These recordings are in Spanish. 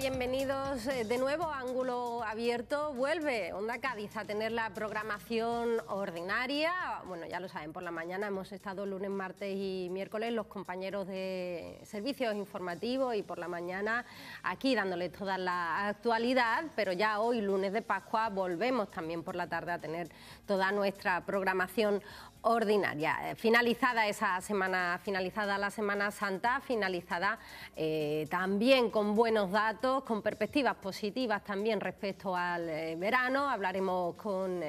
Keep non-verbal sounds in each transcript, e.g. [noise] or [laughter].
bienvenidos eh, de nuevo a Ángulo Abierto. Vuelve Onda Cádiz a tener la programación ordinaria. Bueno, ya lo saben, por la mañana hemos estado lunes, martes y miércoles los compañeros de servicios informativos y por la mañana aquí dándole toda la actualidad, pero ya hoy, lunes de Pascua, volvemos también por la tarde a tener toda nuestra programación ordinaria. Eh, finalizada esa semana, finalizada la Semana Santa, finalizada eh, también con buenos datos, con perspectivas positivas también respecto al eh, verano. Hablaremos con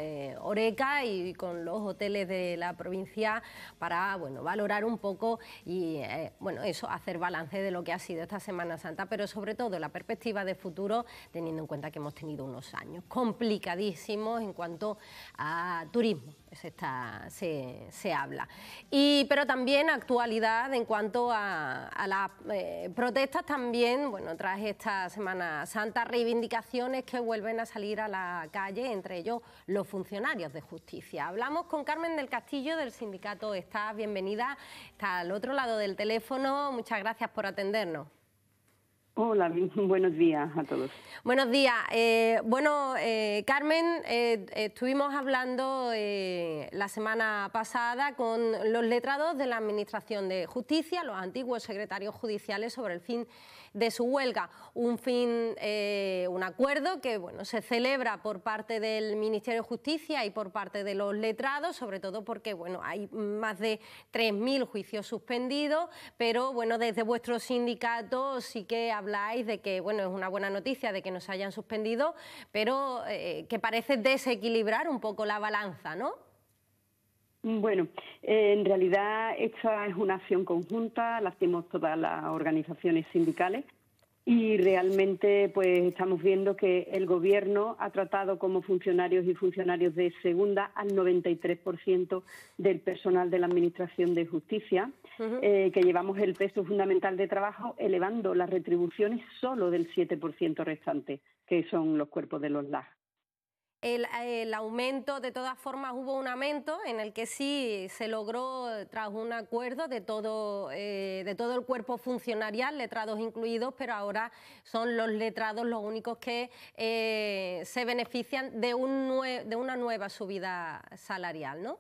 Oreca y con los hoteles de la provincia para bueno, valorar un poco y bueno, eso, hacer balance de lo que ha sido esta Semana Santa, pero sobre todo la perspectiva de futuro, teniendo en cuenta que hemos tenido unos años complicadísimos en cuanto a turismo. Se está, se eh, se, habla. Y, pero también actualidad en cuanto a, las eh, protestas también, bueno, tras esta Semana Santa, reivindicaciones que vuelven a salir a la calle, entre ellos los funcionarios de justicia. Hablamos con Carmen del Castillo del sindicato Está bienvenida, está al otro lado del teléfono, muchas gracias por atendernos. Hola, [laughs] buenos días a todos. Buenos días. Eh, bueno, eh, Carmen, eh, estuvimos hablando la semana pasada con los letrados de la Administración de Justicia, los antiguos secretarios judiciales, sobre el fin de su huelga. Un fin, eh, un acuerdo que bueno, se celebra por parte del Ministerio de Justicia y por parte de los letrados, sobre todo porque bueno, hay más de 3.000 juicios suspendidos, pero bueno, desde vuestro sindicato sí que habláis de que bueno, es una buena noticia de que nos hayan suspendido, pero eh, que parece desequilibrar un poco la balanza, ¿no? Bueno, eh, en realidad esta es una acción conjunta, la hacemos todas las organizaciones sindicales y realmente pues estamos viendo que el gobierno ha tratado como funcionarios y funcionarios de segunda al 93% del personal de la Administración de Justicia, eh, que llevamos el peso fundamental de trabajo elevando las retribuciones solo del 7% restante, que son los cuerpos de los LAG el, aumento, de todas formas hubo un aumento en el que sí se logró tras un acuerdo de todo, eh, de todo el cuerpo funcionarial, letrados incluidos, pero ahora son los letrados los únicos que eh, se benefician de, de una nueva subida salarial, ¿no?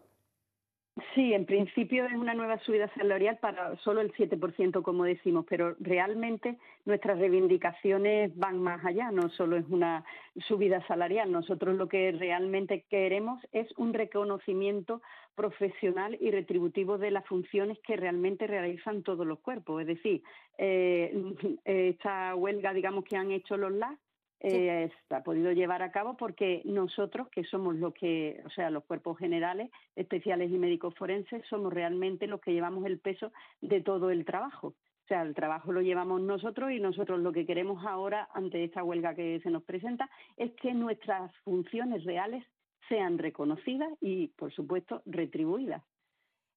Sí, en principio es una nueva subida salarial para solo el 7%, como decimos, pero realmente nuestras reivindicaciones van más allá, no solo es una subida salarial. Nosotros lo que realmente queremos es un reconocimiento profesional y retributivo de las funciones que realmente realizan todos los cuerpos. Es decir, eh, [laughs] esta huelga, digamos, que han hecho los LAS ha eh, podido llevar a cabo porque nosotros, que somos los que, o sea, los cuerpos generales, especiales y médicos forenses, somos realmente los que llevamos el peso de todo el trabajo. O sea, el trabajo lo llevamos nosotros y nosotros lo que queremos ahora, ante esta huelga que se nos presenta, es que nuestras funciones reales sean reconocidas y, por supuesto, retribuidas.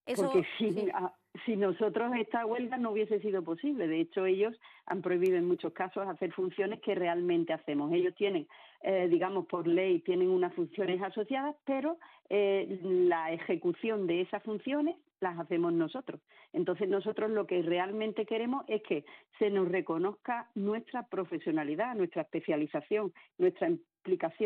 Eso, porque [laughs] Si nosotros esta huelga no hubiese sido posible. De hecho, ellos han prohibido en muchos casos hacer funciones que realmente hacemos. Ellos tienen, eh, digamos, por ley, tienen unas funciones asociadas, pero eh, la ejecución de esas funciones las hacemos nosotros. Entonces, nosotros lo que realmente queremos es que se nos reconozca nuestra profesionalidad, nuestra especialización, nuestra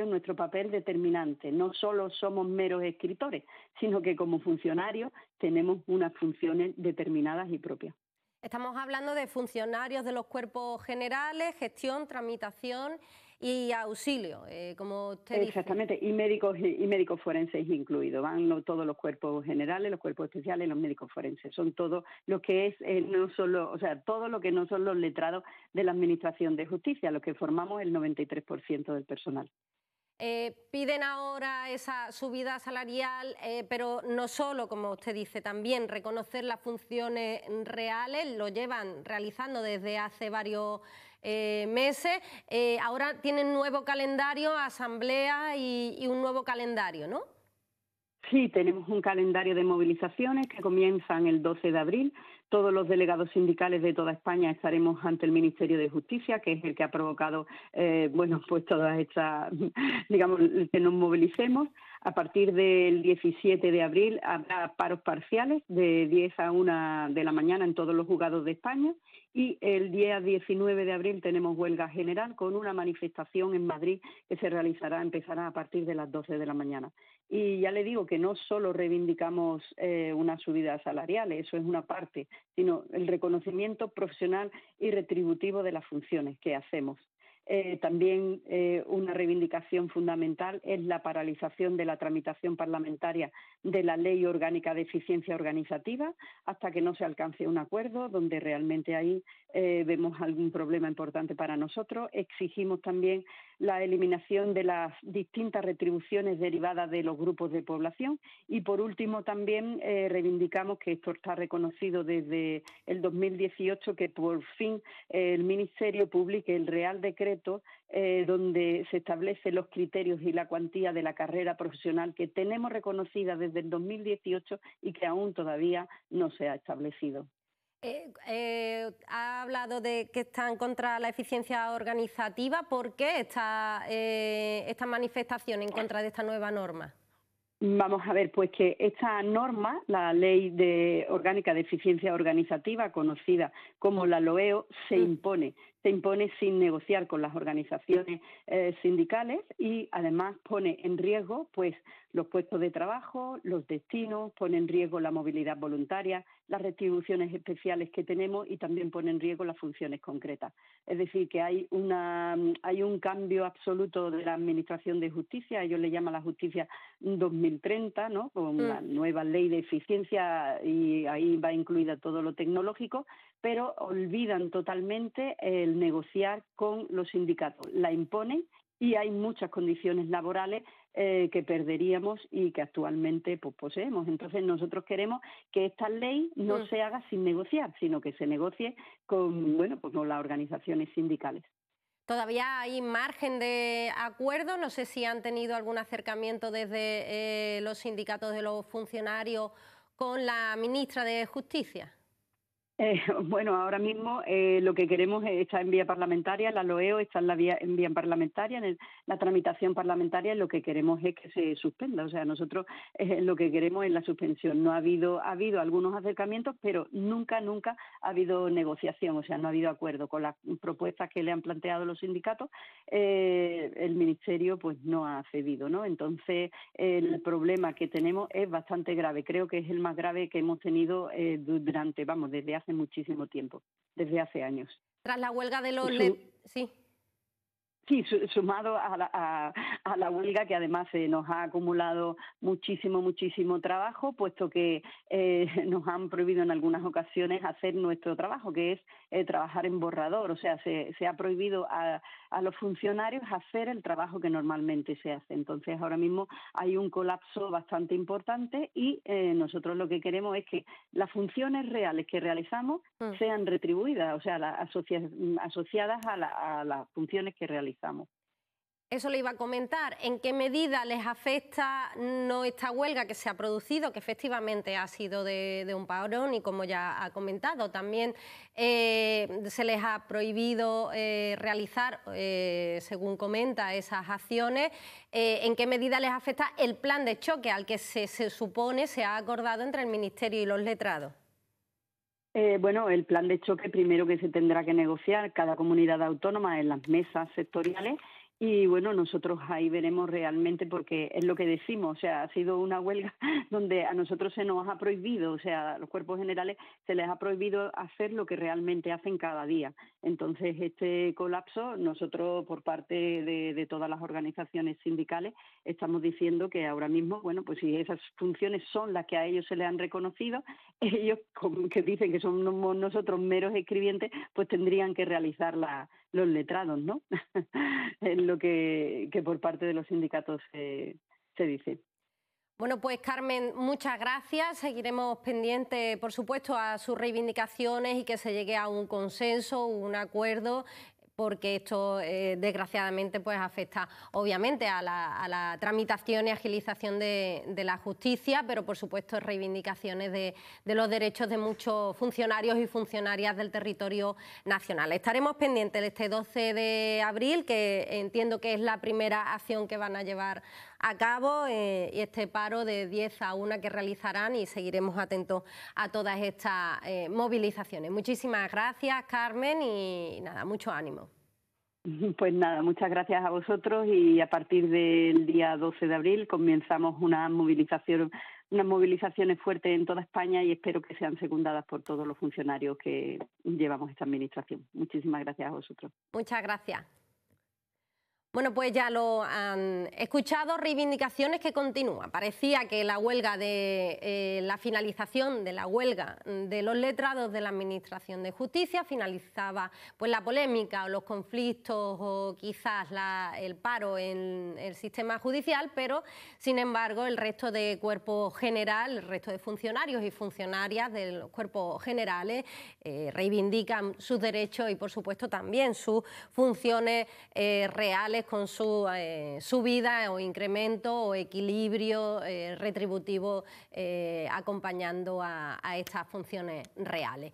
nuestro papel determinante. No solo somos meros escritores, sino que como funcionarios tenemos unas funciones determinadas y propias. Estamos hablando de funcionarios de los cuerpos generales, gestión, tramitación y auxilio, eh, como usted Exactamente, y médicos y médicos forenses incluidos. Van todos los cuerpos generales, los cuerpos especiales, y los médicos forenses. Son todo lo que es eh, no solo, o sea, todo lo que no son los letrados de la Administración de Justicia, los que formamos el 93% del personal. Eh, piden ahora esa subida salarial, eh, pero no solo, como usted dice, también reconocer las funciones reales, lo llevan realizando desde hace varios eh, meses. ahora tienen nuevo calendario, asamblea y, y un nuevo calendario, ¿no? Sí, tenemos un calendario de movilizaciones que comienzan el 12 de abril todos los delegados sindicales de toda España estaremos ante el Ministerio de Justicia, que es el que ha provocado, eh, bueno, [laughs] pues todas estas, digamos, que nos movilicemos. A partir del 17 de abril habrá paros parciales de 10 a 1 de la mañana en todos los juzgados de España y el día 19 de abril tenemos huelga general con una manifestación en Madrid que se realizará, empezará a partir de las 12 de la mañana. Y ya le digo que no solo reivindicamos eh, una subida salarial, eso es una parte, sino el reconocimiento profesional y retributivo de las funciones que hacemos. Eh, también eh, una reivindicación fundamental es la paralización de la tramitación parlamentaria de la Ley Orgánica de Eficiencia Organizativa hasta que no se alcance un acuerdo, donde realmente ahí eh, vemos algún problema importante para nosotros. Exigimos también la eliminación de las distintas retribuciones derivadas de los grupos de población y, por último, también reivindicamos que esto está reconocido desde el 2018 que por fin el Ministerio publique el Real Decreto eh, donde se establecen los criterios y la cuantía de la carrera profesional que tenemos reconocida desde el 2018 y que aún todavía no se ha establecido. Eh, eh, ha hablado de que están contra la eficiencia organizativa. ¿Por qué esta, esta manifestación en contra de esta nueva norma? Vamos a ver, pues que esta norma, la Ley Orgánica de Eficiencia Organizativa, conocida como la LOEO, e se mm. impone impone sin negociar con las organizaciones eh, sindicales y además pone en riesgo pues los puestos de trabajo, los destinos, pone en riesgo la movilidad voluntaria, las retribuciones especiales que tenemos y también pone en riesgo las funciones concretas. Es decir, que hay una hay un cambio absoluto de la administración de justicia, ellos le llaman la justicia 2030, ¿no? Con una mm. nueva ley de eficiencia y ahí va incluida todo lo tecnológico pero olvidan totalmente el negociar con los sindicatos. La imponen y hay muchas condiciones laborales eh, que perderíamos y que actualmente pues, poseemos. Entonces nosotros queremos que esta ley no mm. se haga sin negociar, sino que se negocie con, bueno, pues, con las organizaciones sindicales. Todavía hay margen de acuerdo. No sé si han tenido algún acercamiento desde eh, los sindicatos de los funcionarios con la ministra de Justicia. Eh, [laughs] bueno, ahora mismo eh, lo que queremos es, está en vía parlamentaria, la LOEO está en, la vía, en vía parlamentaria, en la tramitación parlamentaria, lo que queremos es que se suspenda. O sea, nosotros eh, lo que queremos es la suspensión. No ha habido, ha habido algunos acercamientos, pero nunca, nunca ha habido negociación, o sea, no ha habido acuerdo. Con las propuestas que le han planteado los sindicatos, el Ministerio pues no ha cedido, ¿no? Entonces, el problema que tenemos es bastante grave. Creo que es el más grave que hemos tenido durante, vamos, desde hace muchísimo tiempo, desde hace años. Tras la huelga de los... Sí. Sí, sumado a la, huelga que además se nos ha acumulado muchísimo, muchísimo trabajo, puesto que eh, [laughs] nos han prohibido en algunas ocasiones hacer nuestro trabajo, que es eh, trabajar en borrador, o sea, se, ha prohibido a, a, los funcionarios hacer el trabajo que normalmente se hace. Entonces, ahora mismo hay un colapso bastante importante y eh, nosotros lo que queremos es que las funciones reales que realizamos mm. sean retribuidas, o sea, mm, asociadas a las funciones que realizamos. Eso le iba a comentar. ¿En qué medida les afecta no esta huelga que se ha producido, que efectivamente ha sido de, un parón y como ya ha comentado, también eh, se les ha prohibido eh, realizar, eh, según comenta, esas acciones? ¿En qué medida les afecta el plan de choque al que se, supone se ha acordado entre el Ministerio y los letrados? bueno, el plan de choque primero que se tendrá que negociar cada comunidad autónoma en las mesas sectoriales y bueno, nosotros ahí veremos realmente, porque es lo que decimos, o sea, ha sido una huelga [laughs] donde a nosotros se nos ha prohibido, o sea, a los cuerpos generales se les ha prohibido hacer lo que realmente hacen cada día. Entonces, este colapso, nosotros por parte de, todas las organizaciones sindicales, estamos diciendo que ahora mismo, bueno, pues si esas funciones son las que a ellos se les han reconocido, [laughs] ellos, como que dicen que somos nosotros meros escribientes, pues tendrían que realizar los letrados, ¿no? [laughs] lo que, por parte de los sindicatos se, se dice. Bueno, pues Carmen, muchas gracias. Seguiremos pendientes, por supuesto, a sus reivindicaciones y que se llegue a un consenso, un acuerdo porque esto eh, desgraciadamente pues afecta obviamente a la, tramitación y agilización de, la justicia, pero por supuesto reivindicaciones de, los derechos de muchos funcionarios y funcionarias del territorio nacional. Estaremos pendientes este 12 de abril, que entiendo que es la primera acción que van a llevar a cabo eh, este paro de 10 a 1 que realizarán y seguiremos atentos a todas estas eh, movilizaciones. Muchísimas gracias, Carmen, y nada, mucho ánimo. [laughs] Pues nada, muchas gracias a vosotros y a partir del día 12 de abril comenzamos una movilización, unas movilizaciones fuertes en toda España y espero que sean secundadas por todos los funcionarios que llevamos esta administración. Muchísimas gracias a vosotros. Muchas gracias. Bueno, pues ya lo han escuchado, reivindicaciones que continúan. Parecía que la huelga de eh, la finalización de la huelga de los letrados de la Administración de Justicia finalizaba pues la polémica o los conflictos o quizás el paro en el sistema judicial, pero sin embargo el resto de cuerpo general, el resto de funcionarios y funcionarias de los cuerpos generales eh, reivindican sus derechos y por supuesto también sus funciones eh, reales con su eh, subida o incremento o equilibrio eh, retributivo eh, acompañando a, estas funciones reales.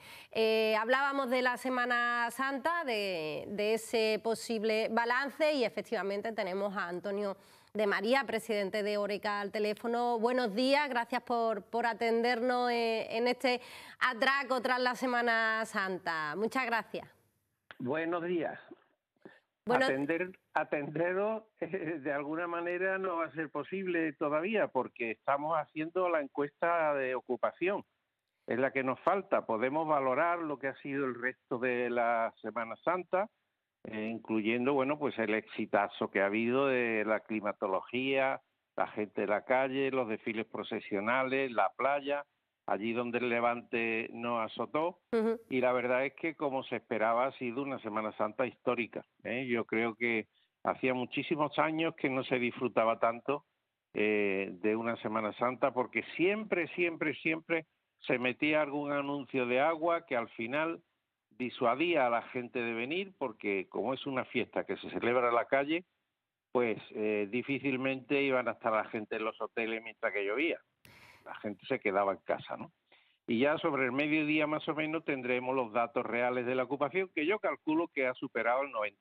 hablábamos de la Semana Santa, de, ese posible balance y efectivamente tenemos a Antonio de María, presidente de Oreca al teléfono. Buenos días, gracias por, por atendernos en este atraco tras la Semana Santa. Muchas gracias. Buenos días. Atender atenderos eh, de alguna manera no va a ser posible todavía porque estamos haciendo la encuesta de ocupación. Es la que nos falta. Podemos valorar lo que ha sido el resto de la Semana Santa, eh, incluyendo, bueno, pues el exitazo que ha habido de la climatología, la gente de la calle, los desfiles procesionales, la playa, allí donde el levante no azotó. Y la verdad es que, como se esperaba, ha sido una Semana Santa histórica. ¿eh? Yo creo que Hacía muchísimos años que no se disfrutaba tanto eh, de una Semana Santa porque siempre, siempre, siempre se metía algún anuncio de agua que al final disuadía a la gente de venir porque como es una fiesta que se celebra en la calle, pues eh, difícilmente iban a estar la gente en los hoteles mientras que llovía. La gente se quedaba en casa, ¿no? Y ya sobre el mediodía más o menos tendremos los datos reales de la ocupación, que yo calculo que ha superado el 90%.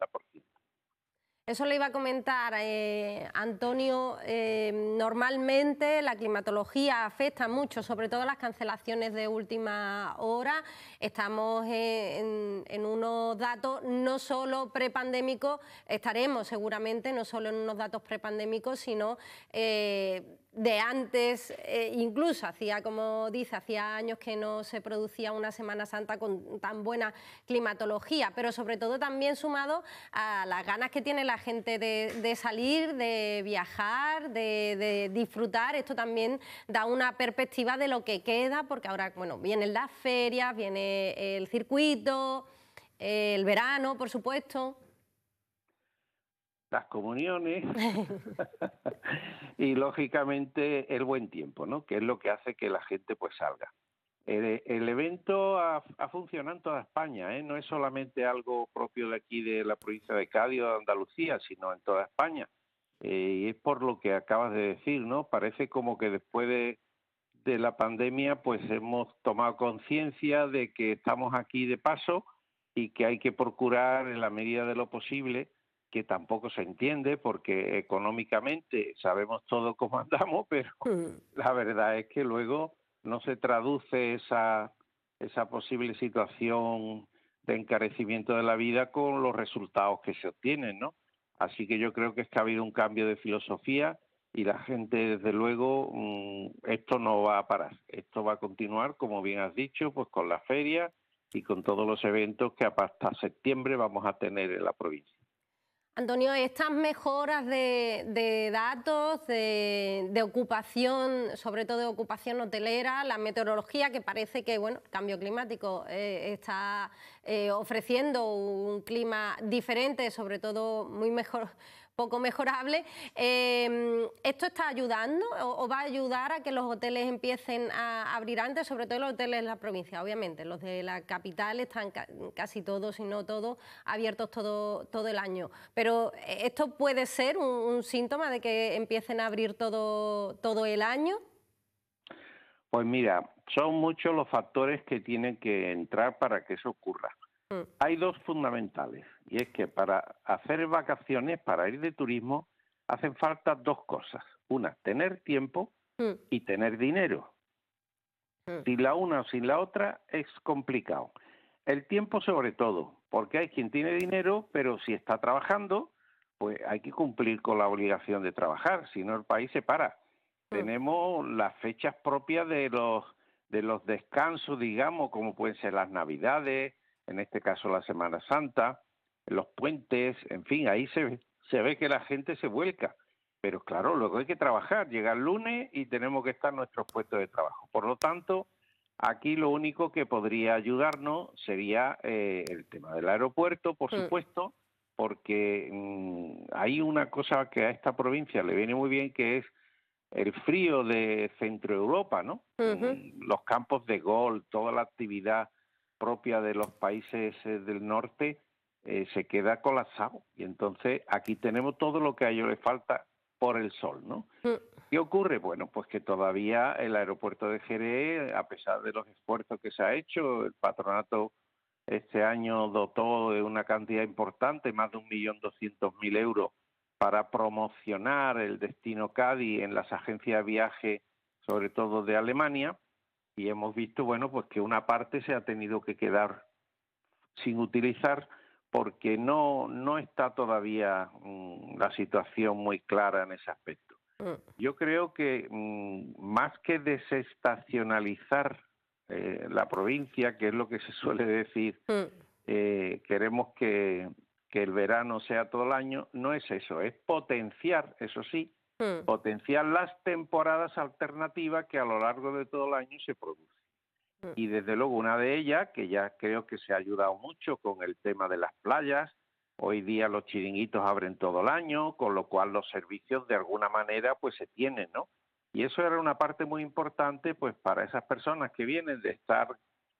Eso le iba a comentar, eh, Antonio, eh, normalmente la climatología afecta mucho, sobre todo las cancelaciones de última hora. Estamos en, unos datos no solo prepandémicos, estaremos seguramente no solo en unos datos prepandémicos, sino... Eh, de antes, eh, incluso hacía, como dice, hacía años que no se producía una Semana Santa con tan buena climatología, pero sobre todo también sumado a las ganas que tiene la gente de, salir, de viajar, de, de, disfrutar. Esto también da una perspectiva de lo que queda, porque ahora, bueno, vienen las ferias, viene el circuito, el verano, por supuesto las comuniones [laughs] [laughs] y lógicamente el buen tiempo, ¿no? Que es lo que hace que la gente pues salga. El, evento ha, funcionado en toda España, ¿eh? no es solamente algo propio de aquí de la provincia de Cádiz o de Andalucía, sino en toda España. Eh, y es por lo que acabas de decir, ¿no? Parece como que después de, de la pandemia pues hemos tomado conciencia de que estamos aquí de paso y que hay que procurar en la medida de lo posible que tampoco se entiende porque económicamente sabemos todo cómo [laughs] andamos, pero mm. la verdad es que luego no se traduce esa, esa posible situación de encarecimiento de la vida con los resultados que se obtienen, ¿no? Así que yo creo que es que ha habido un cambio de filosofía y la gente, desde luego, mm, esto no va a parar. Esto va a continuar, como bien has dicho, pues con la feria y con todos los eventos que hasta septiembre vamos a tener en la provincia. Antonio, estas mejoras de, datos, de, ocupación, sobre todo de ocupación hotelera, la meteorología, que parece que bueno, el cambio climático eh, está eh, ofreciendo un clima diferente, sobre todo muy mejor poco mejorable. Em, ¿Esto está ayudando o, va a ayudar a que los hoteles empiecen a abrir antes, sobre todo los hoteles de la provincia, obviamente? Los de la capital están casi todos, si no todos, abiertos todo, todo el año. Pero eh, esto puede ser un, un síntoma de que empiecen a abrir todo, todo el año. Pues mira, son muchos los factores que tienen que entrar para que eso ocurra. Mm. Hay dos fundamentales, y es que para hacer vacaciones, para ir de turismo, hacen falta dos cosas. Una, tener tiempo mm. y tener dinero. Mm. Sin la una o sin la otra es complicado. El tiempo sobre todo, porque hay quien tiene dinero, pero si está trabajando, pues hay que cumplir con la obligación de trabajar, si no el país se para. Tenemos las fechas propias de los de los descansos, digamos, como pueden ser las Navidades, en este caso la Semana Santa, los puentes, en fin, ahí se ve, se ve que la gente se vuelca. Pero claro, luego hay que trabajar, llega el lunes y tenemos que estar en nuestros puestos de trabajo. Por lo tanto, aquí lo único que podría ayudarnos sería eh, el tema del aeropuerto, por mm. supuesto, porque mm, hay una cosa que a esta provincia le viene muy bien, que es el frío de Centro Europa, ¿no? Mm, los campos de gol, toda la actividad propia de los países eh, del norte eh, se queda colapsado. Y entonces aquí tenemos todo lo que a ellos falta por el sol, ¿no? Mm. ¿Qué ocurre? Bueno, pues que todavía el aeropuerto de Jerez, a pesar de los esfuerzos que se ha hecho, el patronato este año dotó de una cantidad importante, más de un millón doscientos mil euros, para promocionar el destino Cádiz en las agencias de viaje, sobre todo de Alemania, y hemos visto, bueno, pues que una parte se ha tenido que quedar sin utilizar porque no, no está todavía mm, la situación muy clara en ese aspecto. Mm. Yo creo que mm, más que desestacionalizar eh, la provincia, que es lo que se suele decir, eh, queremos que el verano sea todo el año, no es eso, es potenciar, eso sí, Hmm. potenciar las temporadas alternativas que a lo largo de todo el año se producen. Hmm. Y desde luego una de ellas, que ya creo que se ha ayudado mucho con el tema de las playas, hoy día los chiringuitos abren todo el año, con lo cual los servicios de alguna manera pues se tienen, ¿no? Y eso era una parte muy importante pues para esas personas que vienen de estar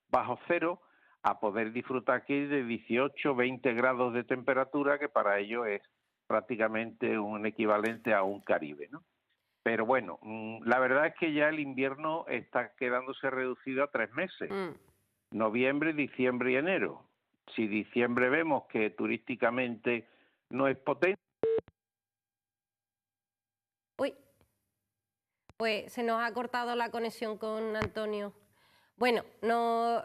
bajo cero, a poder disfrutar aquí de 18, 20 grados de temperatura, que para ellos es prácticamente un equivalente a un Caribe, Pero bueno, mm, la verdad es que ya el invierno está quedándose reducido a tres meses, mm. noviembre, diciembre y enero. Si diciembre vemos que turísticamente no es potente. Uy, pues se nos ha cortado la conexión con Antonio. Bueno, no,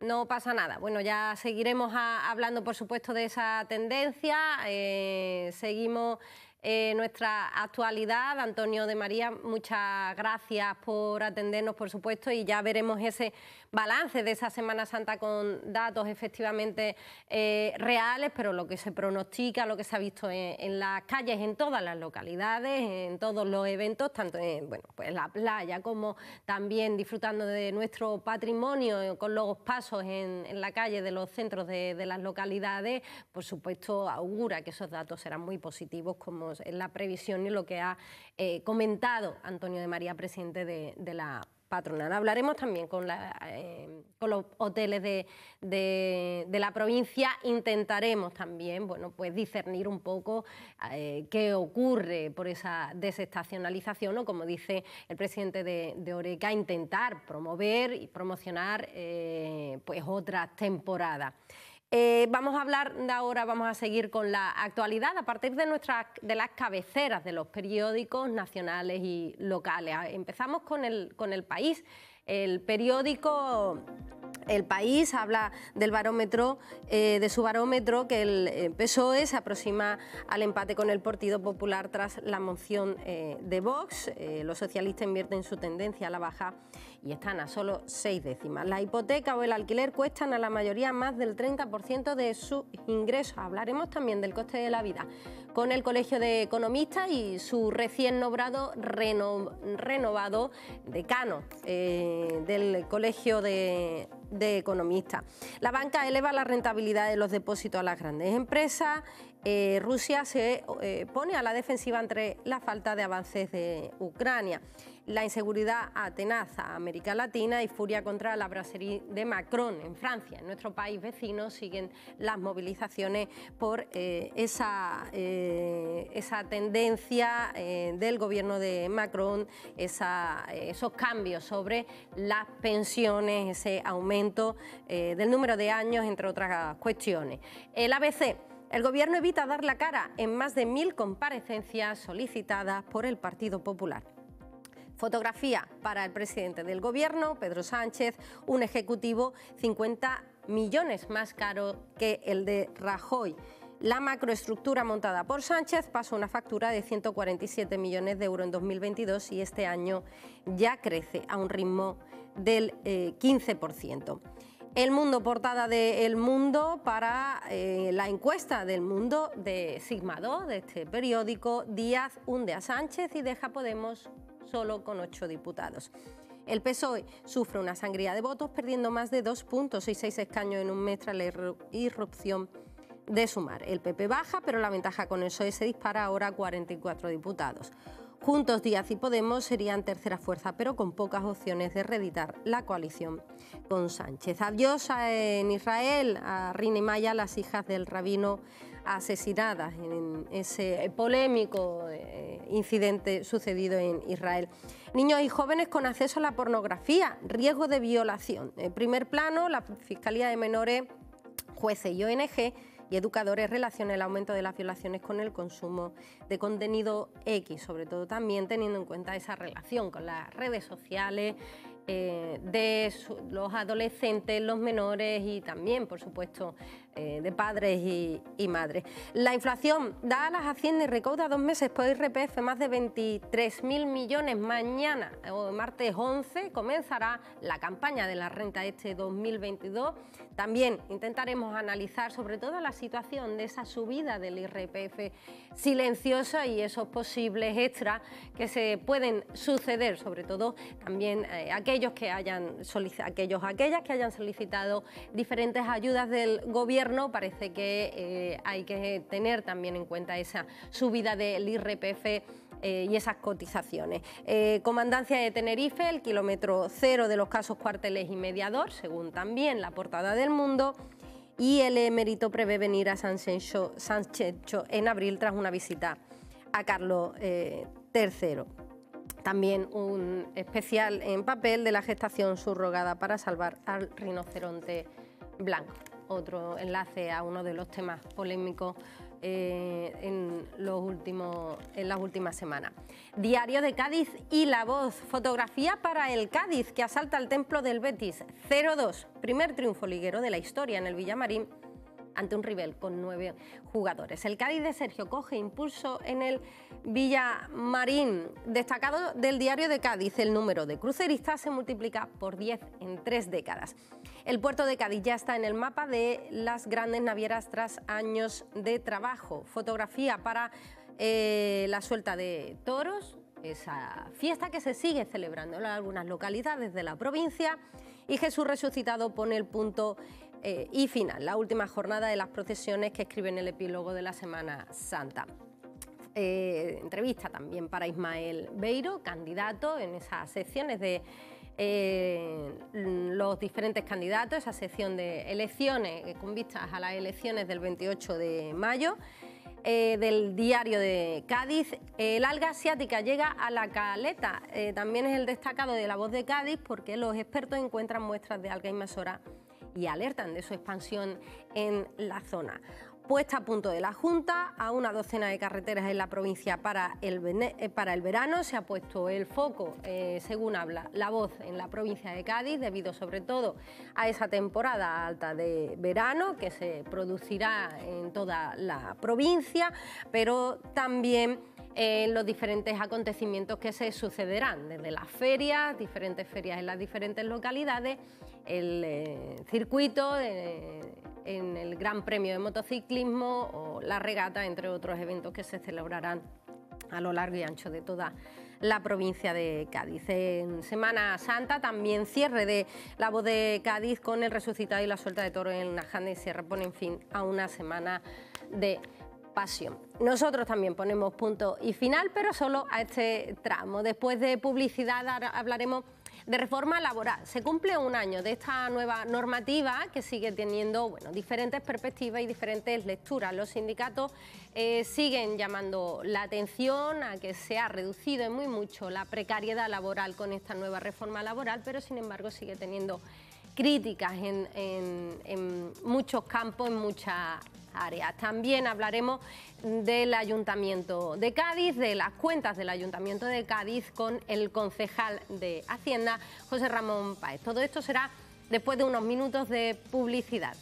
no pasa nada. Bueno, ya seguiremos hablando, por supuesto, de esa tendencia. Eh, seguimos eh, nuestra actualidad. Antonio de María, muchas gracias por atendernos, por supuesto, y ya veremos ese balance de esa Semana Santa con datos efectivamente eh, reales, pero lo que se pronostica, lo que se ha visto en, las calles, en todas las localidades, en todos los eventos, tanto en bueno, pues la playa como también disfrutando de nuestro patrimonio eh, con los pasos en, la calle de los centros de, las localidades, por supuesto augura que esos datos serán muy positivos como es la previsión y lo que ha eh, comentado Antonio de María, presidente de la patronal. Hablaremos también con, eh, los hoteles de, la provincia. Intentaremos también bueno, pues discernir un poco eh, qué ocurre por esa desestacionalización o, como dice el presidente de, Oreca, intentar promover y promocionar eh, pues otras temporadas. Eh, vamos a hablar de ahora, vamos a seguir con la actualidad a partir de, nuestras, de las cabeceras de los periódicos nacionales y locales. Ah, empezamos con el, con el país. El periódico el país habla del barómetro, eh, de su barómetro, que el eh, PSOE se aproxima al empate con el Partido Popular tras la moción eh, de Vox. los socialistas invierten su tendencia a la baja y están a solo seis décimas. La hipoteca o el alquiler cuestan a la mayoría más del 30% de sus ingresos. Hablaremos también del coste de la vida con el Colegio de Economistas y su recién nombrado, renovado decano eh, del Colegio de, Economistas. La banca eleva la rentabilidad de los depósitos a las grandes empresas. Eh, Rusia se eh, pone a la defensiva entre la falta de avances de Ucrania la inseguridad atenaza a América Latina y furia contra la brasserie de Macron en Francia. En nuestro país vecino siguen las movilizaciones por eh, esa, eh, esa tendencia eh, del gobierno de Macron, esos cambios sobre las pensiones, ese aumento del número de años, entre otras cuestiones. El ABC. El Gobierno evita dar la cara en más de mil comparecencias solicitadas por el Partido Popular. Fotografía para el presidente del gobierno, Pedro Sánchez, un ejecutivo 50 millones más caro que el de Rajoy. La macroestructura montada por Sánchez pasó una factura de 147 millones de euros en 2022 y este año ya crece a un ritmo del 15%. Eh, el mundo, portada de El Mundo para eh, la encuesta del mundo de Sigma 2, de este periódico. Díaz hunde a Sánchez y deja Podemos solo con ocho diputados. El PSOE sufre una sangría de votos, perdiendo más de 2.66 escaños en un mes tras la irrupción de Sumar. El PP baja, pero la ventaja con el PSOE se dispara ahora a 44 diputados. Juntos Díaz y Podemos serían tercera fuerza, pero con pocas opciones de reeditar la coalición con Sánchez. Adiós a, en Israel a y Maya, las hijas del rabino asesinadas en ese polémico eh, incidente sucedido en Israel. Niños y jóvenes con acceso a la pornografía, riesgo de violación. En primer plano, la Fiscalía de Menores, jueces y ONG y educadores relacionan el aumento de las violaciones con el consumo de contenido X, sobre todo también teniendo en cuenta esa relación con las redes sociales eh, de los adolescentes, los menores y también, por supuesto, eh, de padres y, madres. La inflación da a las haciendas y recauda dos meses por pues IRPF más de 23.000 millones. Mañana, o martes 11, comenzará la campaña de la renta este 2022. También intentaremos analizar sobre todo la situación de esa subida del IRPF silenciosa y esos posibles extras que se pueden suceder, sobre todo también eh, aquellos que hayan aquellos aquellas que hayan solicitado diferentes ayudas del gobierno parece que eh, hay que tener también en cuenta esa subida del IRPF. Eh, y esas cotizaciones. Eh, comandancia de Tenerife, el kilómetro cero de los casos cuarteles y mediador, según también la portada del mundo. Y el emérito prevé venir a San en abril tras una visita a Carlos III. También un especial en papel de la gestación subrogada para salvar al rinoceronte blanco otro enlace a uno de los temas polémicos eh, en, los últimos, en las últimas semanas. Diario de Cádiz y La Voz, fotografía para el Cádiz que asalta el templo del Betis 0-2, primer triunfo liguero de la historia en el Villamarín ante un rival con nueve jugadores. El Cádiz de Sergio coge impulso en el Villamarín. Destacado del diario de Cádiz, el número de cruceristas se multiplica por 10 en tres décadas. El puerto de Cádiz ya está en el mapa de las grandes navieras tras años de trabajo. Fotografía para eh, la suelta de toros, esa fiesta que se sigue celebrando en algunas localidades de la provincia y Jesús resucitado pone el punto eh, y final, la última jornada de las procesiones que escriben el epílogo de la Semana Santa. Eh, entrevista también para Ismael Beiro, candidato en esas secciones de eh, los diferentes candidatos, esa sección de elecciones eh, con vistas a las elecciones del 28 de mayo. Eh, del diario de Cádiz. El alga asiática llega a la caleta. también es el destacado de la voz de Cádiz porque los expertos encuentran muestras de alga invasora y alertan de su expansión en la zona puesta a punto de la Junta a una docena de carreteras en la provincia para el, eh, para el verano. Se ha puesto el foco, eh, según habla la voz, en la provincia de Cádiz, debido sobre todo a esa temporada alta de verano que se producirá en toda la provincia, pero también en los diferentes acontecimientos que se sucederán, desde las ferias, diferentes ferias en las diferentes localidades, el eh, circuito, en el Gran Premio de Motociclismo o la regata, entre otros eventos que se celebrarán a lo largo y ancho de toda la provincia de Cádiz. En Semana Santa también cierre de la voz de Cádiz con el resucitado y la suelta de toro en Najande y se ponen fin a una semana de pasión. Nosotros también ponemos punto y final, pero solo a este tramo. Después de publicidad hablaremos de reforma laboral. Se cumple un año de esta nueva normativa que sigue teniendo bueno, diferentes perspectivas y diferentes lecturas. Los sindicatos eh, siguen llamando la atención a que se ha reducido en muy mucho la precariedad laboral con esta nueva reforma laboral, pero sin embargo sigue teniendo críticas en, muchos campos, en muchas áreas. También hablaremos del Ayuntamiento de Cádiz, de las cuentas del Ayuntamiento de Cádiz con el concejal de Hacienda, José Ramón Páez. Todo esto será después de unos minutos de publicidad.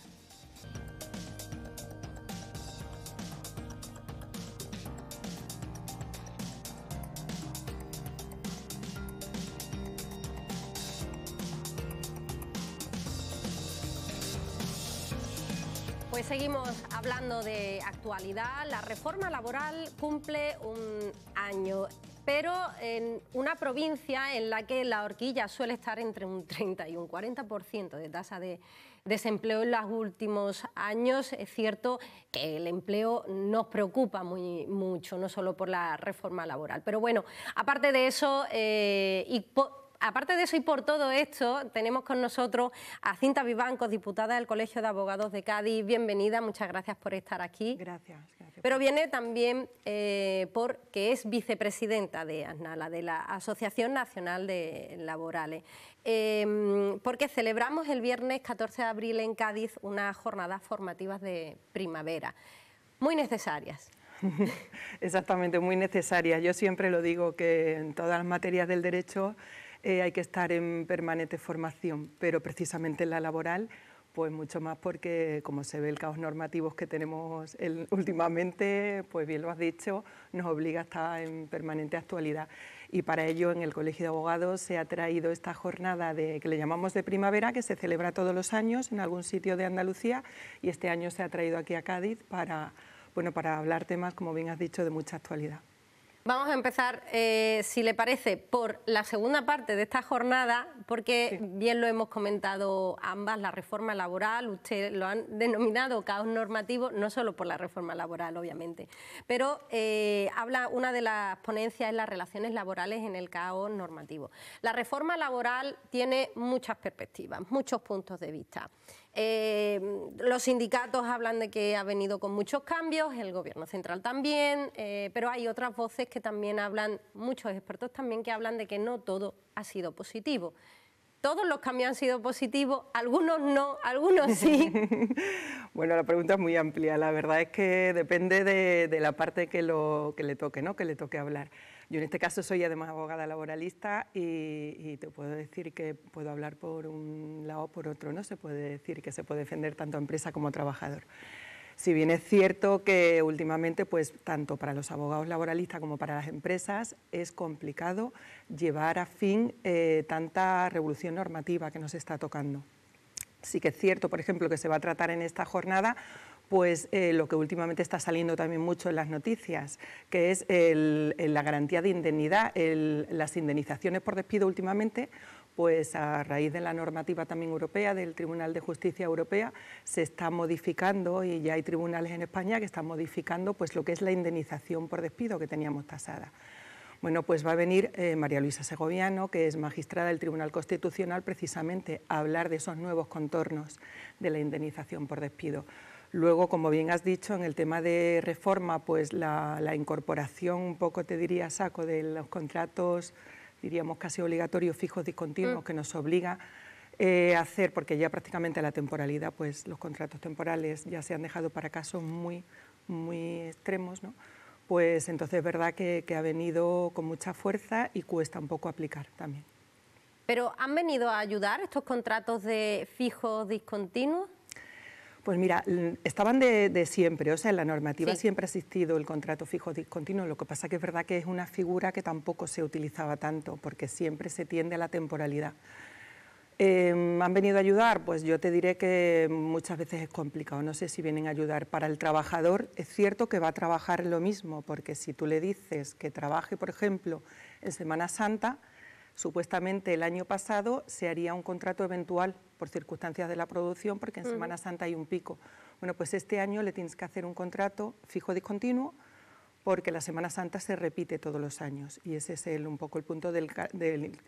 seguimos hablando de actualidad. La reforma laboral cumple un año, pero en una provincia en la que la horquilla suele estar entre un 30 y un 40% de tasa de desempleo en los últimos años. Es cierto que el empleo nos preocupa muy, mucho, no solo por la reforma laboral. Pero bueno, aparte de eso, eh, y aparte de eso y por todo esto, tenemos con nosotros a Cinta Vivanco, diputada del Colegio de Abogados de Cádiz. Bienvenida, muchas gracias por estar aquí. Gracias. gracias. Pero viene también eh, porque es vicepresidenta de ASNALA, de la Asociación Nacional de Laborales, em, porque celebramos el viernes 14 de abril en Cádiz unas jornadas formativas de primavera, muy necesarias. [laughs] Exactamente, muy necesarias. Yo siempre lo digo que en todas las materias del derecho eh, hay que estar en permanente formación, pero precisamente en la laboral, pues mucho más porque como se ve el caos normativo que tenemos el, [laughs] últimamente, pues bien lo has dicho, nos obliga a estar en permanente actualidad. Y para ello en el Colegio de Abogados se ha traído esta jornada de, que le llamamos de primavera, que se celebra todos los años en algún sitio de Andalucía y este año se ha traído aquí a Cádiz para, bueno, para hablar temas, como bien has dicho, de mucha actualidad. Vamos a empezar, eh, si le parece, por la segunda parte de esta jornada, porque bien lo hemos comentado ambas, la reforma laboral, usted lo han denominado caos normativo, no solo por la reforma laboral, obviamente, pero eh, habla una de las ponencias en las relaciones laborales en el caos normativo. La reforma laboral tiene muchas perspectivas, muchos puntos de vista. Eh, los sindicatos hablan de que ha venido con muchos cambios, el gobierno central también, eh, pero hay otras voces que también hablan, muchos expertos también que hablan de que no todo ha sido positivo. Todos los cambios han sido positivos, algunos no, algunos sí. [laughs] bueno, la pregunta es muy amplia, la verdad es que depende de, la parte que, que le toque, ¿no? que le toque hablar. Yo en este caso soy además abogada laboralista y, te puedo decir que puedo hablar por un lado o por otro, no se puede decir que se puede defender tanto a empresa como a trabajador. Si bien es cierto que últimamente, pues tanto para los abogados laboralistas como para las empresas, es complicado llevar a fin eh, tanta revolución normativa que nos está tocando. Sí que es cierto, por ejemplo, que se va a tratar en esta jornada pues eh, lo que últimamente está saliendo también mucho en las noticias, que es la garantía de indemnidad, las indemnizaciones por despido últimamente, pues a raíz de la normativa también europea del Tribunal de Justicia Europea se está modificando y ya hay tribunales en España que están modificando pues lo que es la indemnización por despido que teníamos tasada. Bueno, pues va a venir eh, María Luisa Segoviano, que es magistrada del Tribunal Constitucional, precisamente a hablar de esos nuevos contornos de la indemnización por despido. Luego, como bien has dicho, en el tema de reforma, pues la, incorporación, un poco te diría, saco, de los contratos, diríamos casi obligatorios, fijos, discontinuos, mm. que nos obliga eh, a hacer, porque ya prácticamente la temporalidad, pues los contratos temporales ya se han dejado para casos muy, muy extremos, ¿no? Pues entonces es verdad que, que ha venido con mucha fuerza y cuesta un poco aplicar también. ¿Pero han venido a ayudar estos contratos de fijos discontinuos? Pues mira, estaban de, siempre, o sea, en la normativa siempre ha existido el contrato fijo discontinuo, lo que pasa que es verdad que es una figura que tampoco se utilizaba tanto, porque siempre se tiende a la temporalidad. Em, ¿Han venido a ayudar? Pues yo te diré que muchas veces es complicado. No sé si vienen a ayudar. Para el trabajador es cierto que va a trabajar lo mismo, porque si tú le dices que trabaje, por ejemplo, en Semana Santa, Supuestamente el año pasado se haría un contrato eventual por circunstancias de la producción, porque en Semana Santa hay un pico. Bueno, pues este año le tienes que hacer un contrato fijo discontinuo porque la Semana Santa se repite todos los años y ese es un poco el punto del,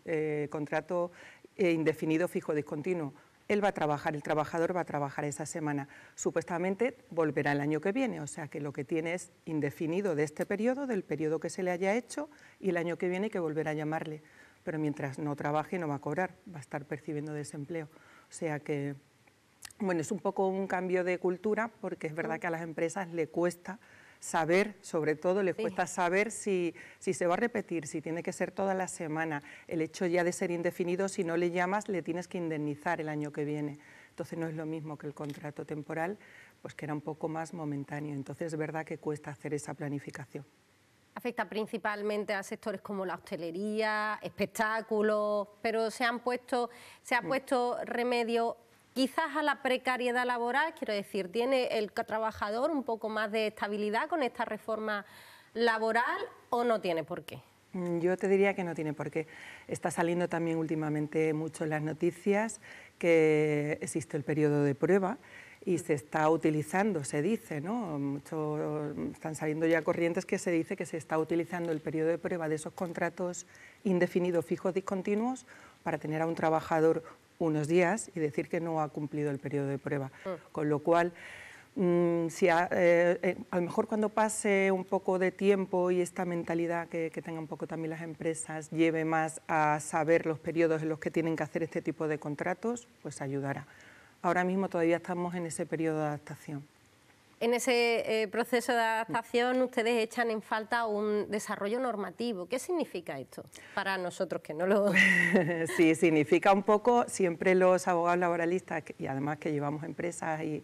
eh, contrato eh, indefinido fijo discontinuo. Él va a trabajar, el trabajador va a trabajar esa semana. Supuestamente volverá el año que viene, o sea que lo que tiene es indefinido de este periodo, del periodo que se le haya hecho y el año que viene que volverá a llamarle pero mientras no trabaje no va a cobrar, va a estar percibiendo desempleo. O sea que, bueno, es un poco un cambio de cultura porque es verdad que a las empresas le cuesta saber, sobre todo, les cuesta saber si, si, se va a repetir, si tiene que ser toda la semana. El hecho ya de ser indefinido, si no le llamas, le tienes que indemnizar el año que viene. Entonces no es lo mismo que el contrato temporal, pues que era un poco más momentáneo. Entonces es verdad que cuesta hacer esa planificación. Afecta principalmente a sectores como la hostelería, espectáculos, pero se han puesto, se ha mm. puesto remedio quizás a la precariedad laboral, quiero decir, tiene el trabajador un poco más de estabilidad con esta reforma laboral o no tiene por qué. Mm, yo te diría que no tiene por qué. Está saliendo también últimamente mucho en las noticias que existe el periodo de prueba y se está utilizando, se dice, ¿no? están saliendo ya corrientes que se dice que se está utilizando el periodo de prueba de esos contratos indefinidos, fijos, discontinuos, para tener a un trabajador unos días y decir que no ha cumplido el periodo de prueba. Mm. Con lo cual, mm, si eh, eh, a, lo mejor cuando pase un poco de tiempo y esta mentalidad que, que tengan un poco también las empresas lleve más a saber los periodos en los que tienen que hacer este tipo de contratos, pues ayudará ahora mismo todavía estamos en ese periodo de adaptación. En ese eh, proceso de adaptación ustedes echan en falta un desarrollo normativo. ¿Qué significa esto para nosotros que no lo... [laughs] sí, significa un poco, siempre los abogados laboralistas, y además que llevamos empresas y,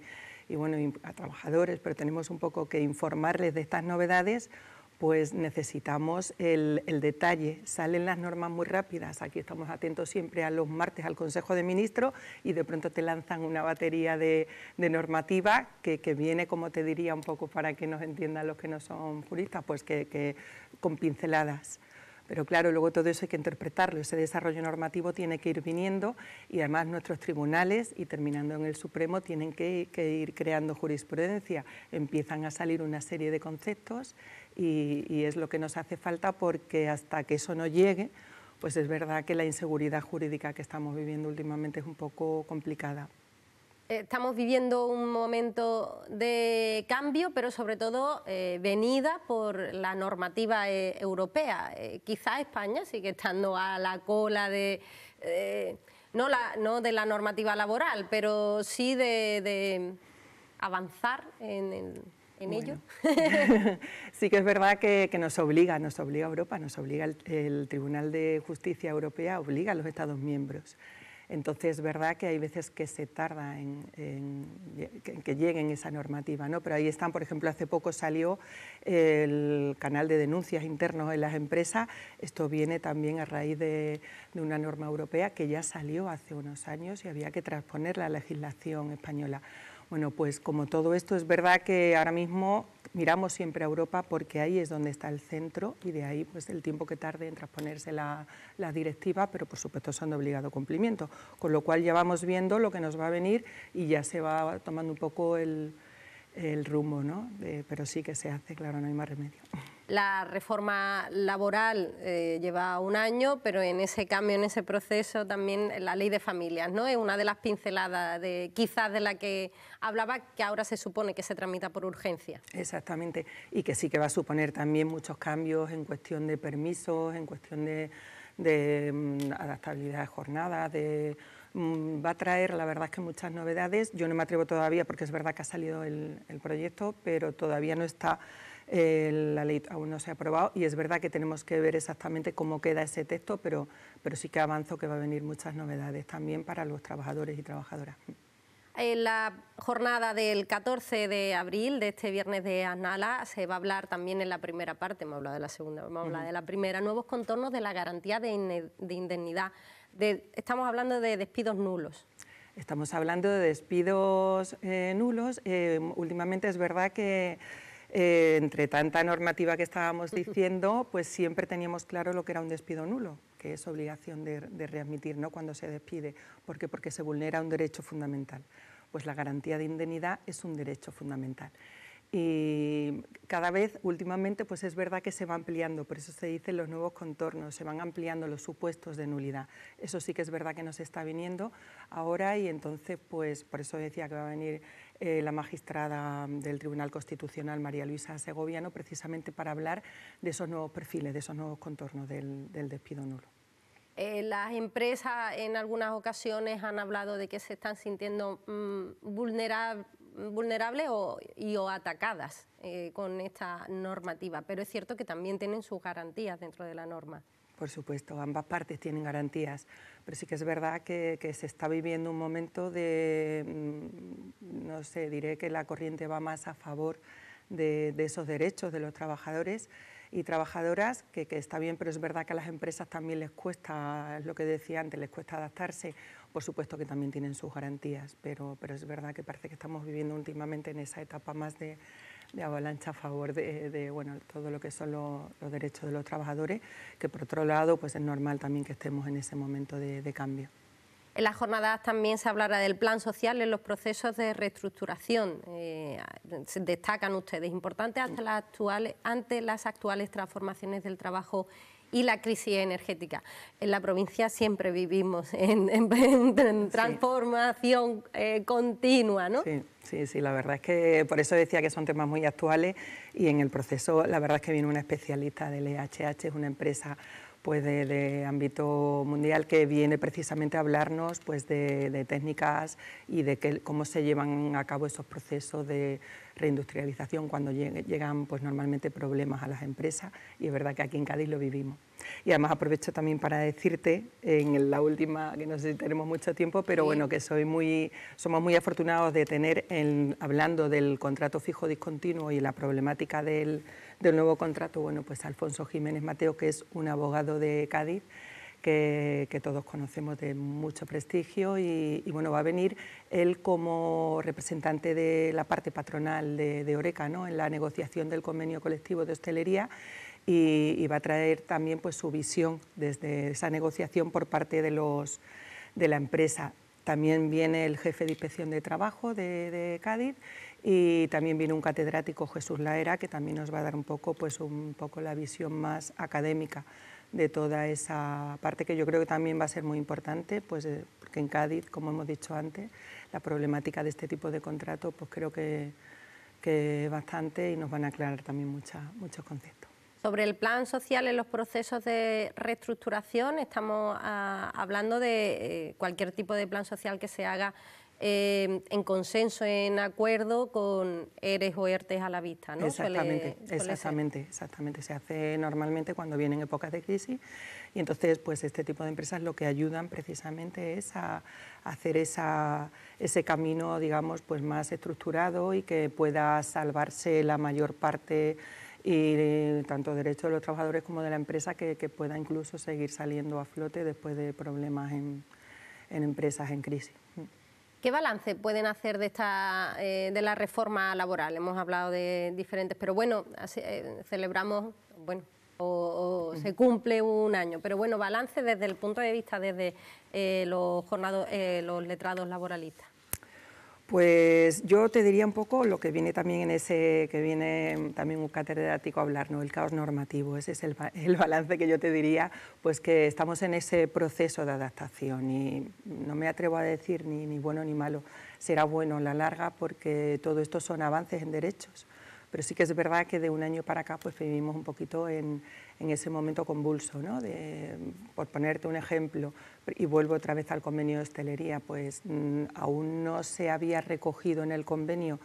y bueno, a trabajadores, pero tenemos un poco que informarles de estas novedades, pues necesitamos el, detalle. Salen las normas muy rápidas, aquí estamos atentos siempre a los martes al Consejo de Ministros y de pronto te lanzan una batería de, normativa que, viene, como te diría, un poco para que nos entiendan los que no son juristas, pues que, con pinceladas. Pero claro, luego todo eso hay que interpretarlo, ese desarrollo normativo tiene que ir viniendo y además nuestros tribunales, y terminando en el Supremo, tienen que, ir creando jurisprudencia. Empiezan a salir una serie de conceptos y, es lo que nos hace falta porque hasta que eso no llegue, pues es verdad que la inseguridad jurídica que estamos viviendo últimamente es un poco complicada estamos viviendo un momento de cambio, pero sobre todo eh, venida por la normativa eh, europea. Eh, quizá España sigue estando a la cola de... no, la, no de la normativa laboral, pero sí de, avanzar en, El en ello? [laughs] sí que es verdad que, nos obliga, nos obliga Europa, nos obliga el, Tribunal de Justicia Europea, obliga a los Estados miembros. Entonces es verdad que hay veces que se tarda en, en que lleguen esa normativa, ¿no? Pero ahí están, por ejemplo, hace poco salió el canal de denuncias internos en las empresas. Esto viene también a raíz de, de una norma europea que ya salió hace unos años y había que transponer la legislación española. Bueno, pues como todo esto, es verdad que ahora mismo miramos siempre a Europa porque ahí es donde está el centro y de ahí pues, el tiempo que tarde en transponerse la, la, directiva, pero por supuesto son de obligado cumplimiento, con lo cual ya vamos viendo lo que nos va a venir y ya se va tomando un poco el, el rumbo, ¿no? pero sí que se hace, claro, no hay más remedio. La reforma laboral eh, lleva un año, pero en ese cambio, en ese proceso, también la ley de familias, ¿no? Es una de las pinceladas, de, quizás de la que hablaba, que ahora se supone que se tramita por urgencia. Exactamente, y que sí que va a suponer también muchos cambios en cuestión de permisos, en cuestión de, de mm, adaptabilidad de jornadas, de Mm, va a traer, la verdad es que muchas novedades. Yo no me atrevo todavía porque es verdad que ha salido el, proyecto, pero todavía no está, eh, la ley aún no se ha aprobado y es verdad que tenemos que ver exactamente cómo queda ese texto, pero, pero sí que avanzo que va a venir muchas novedades también para los trabajadores y trabajadoras. En la jornada del 14 de abril, de este viernes de Anala, se va a hablar también en la primera parte, hemos hablado de la segunda, hemos hablado de la primera, nuevos contornos de la garantía de indemnidad estamos hablando de despidos nulos. Estamos hablando de despidos eh, nulos. Eh, últimamente es verdad que... Eh, entre tanta normativa que estábamos [laughs] diciendo, pues siempre teníamos claro lo que era un despido nulo, que es obligación de, readmitir ¿no? cuando se despide. ¿Por qué? Porque se vulnera un derecho fundamental. Pues la garantía de indemnidad es un derecho fundamental y eh, cada vez últimamente pues es verdad que se va ampliando, por eso se dicen los nuevos contornos, se van ampliando los supuestos de nulidad. Eso sí que es verdad que nos está viniendo ahora y entonces pues por eso decía que va a venir eh, la magistrada del Tribunal Constitucional María Luisa Segoviano precisamente para hablar de esos nuevos perfiles, de esos nuevos contornos del, despido nulo. Eh, las empresas en algunas ocasiones han hablado de que se están sintiendo mm, vulnerables vulnerables o, atacadas eh, con esta normativa, pero es cierto que también tienen sus garantías dentro de la norma. Por supuesto, ambas partes tienen garantías, pero sí que es verdad que, se está viviendo un momento de, mm, no sé, diré que la corriente va más a favor de esos derechos de los trabajadores y trabajadoras, que, que está bien, pero es verdad que a las empresas también les cuesta, es lo que decía antes, les cuesta adaptarse. Por supuesto que también tienen sus garantías, pero, pero es verdad que parece que estamos viviendo últimamente en esa etapa más de, avalancha a favor de, bueno, todo lo que son los derechos de los trabajadores, que por otro lado pues es normal también que estemos en ese momento de cambio. En las jornadas también se hablará del plan social en los procesos de reestructuración. Eh, destacan ustedes, importante ante las, actuales, ante las actuales transformaciones del trabajo y la crisis energética. En la provincia siempre vivimos en, transformación eh, continua, ¿no? Sí, sí, sí, la verdad es que por eso decía que son temas muy actuales y en el proceso la verdad es que viene una especialista del EHH, es una empresa pues de, ámbito mundial que viene precisamente a hablarnos pues de, de técnicas y de cómo se llevan a cabo esos procesos de, reindustrialización cuando llegan pues normalmente problemas a las empresas y es verdad que aquí en Cádiz lo vivimos. Y además aprovecho también para decirte en la última que no sé si tenemos mucho tiempo, pero bueno, que soy muy somos muy afortunados de tener en, hablando del contrato fijo discontinuo y la problemática del, del nuevo contrato, bueno, pues Alfonso Jiménez Mateo, que es un abogado de Cádiz que, todos conocemos de mucho prestigio y, bueno, va a venir él como representante de la parte patronal de, Oreca en la negociación del convenio colectivo de hostelería y, va a traer también pues, su visión desde esa negociación por parte de, los, de la empresa. También viene el jefe de inspección de trabajo de, Cádiz y también viene un catedrático Jesús Laera que también nos va a dar un poco, pues, un poco la visión más académica de toda esa parte que yo creo que también va a ser muy importante, pues eh, porque en Cádiz, como hemos dicho antes, la problemática de este tipo de contratos, pues creo que, que bastante y nos van a aclarar también muchos conceptos. Sobre el plan social en los procesos de reestructuración, estamos ah, hablando de eh, cualquier tipo de plan social que se haga Em, en consenso, en acuerdo con eres o ERTES a la vista, ¿no? Exactamente, exactamente, exactamente. Se hace normalmente cuando vienen épocas de crisis y entonces pues este tipo de empresas lo que ayudan precisamente es a hacer ese camino, digamos, pues más estructurado y que pueda salvarse la mayor parte y eh, tanto derechos de los trabajadores como de la empresa que, pueda incluso seguir saliendo a flote después de problemas en empresas en crisis. ¿Qué balance pueden hacer de, esta, eh, de la reforma laboral? Hemos hablado de diferentes, pero bueno, eh, celebramos, bueno, o, se cumple un año. Pero bueno, balance desde el punto de vista desde eh, los, jornados, los letrados laboralistas. Pues yo te diría un poco lo que viene también en ese, que viene mm, también un catedrático a hablar, ¿no? el caos normativo, ese es el, [laughs] el, balance que yo te diría, pues que estamos en ese proceso de adaptación y no me atrevo a decir ni, ni bueno ni malo, será bueno a la larga porque todo esto son avances en derechos pero sí que es verdad que de un año para acá pues vivimos un poquito en, ese momento convulso, por ponerte un ejemplo, y vuelvo otra vez al convenio de hostelería, pues mm, aún no se había recogido en el convenio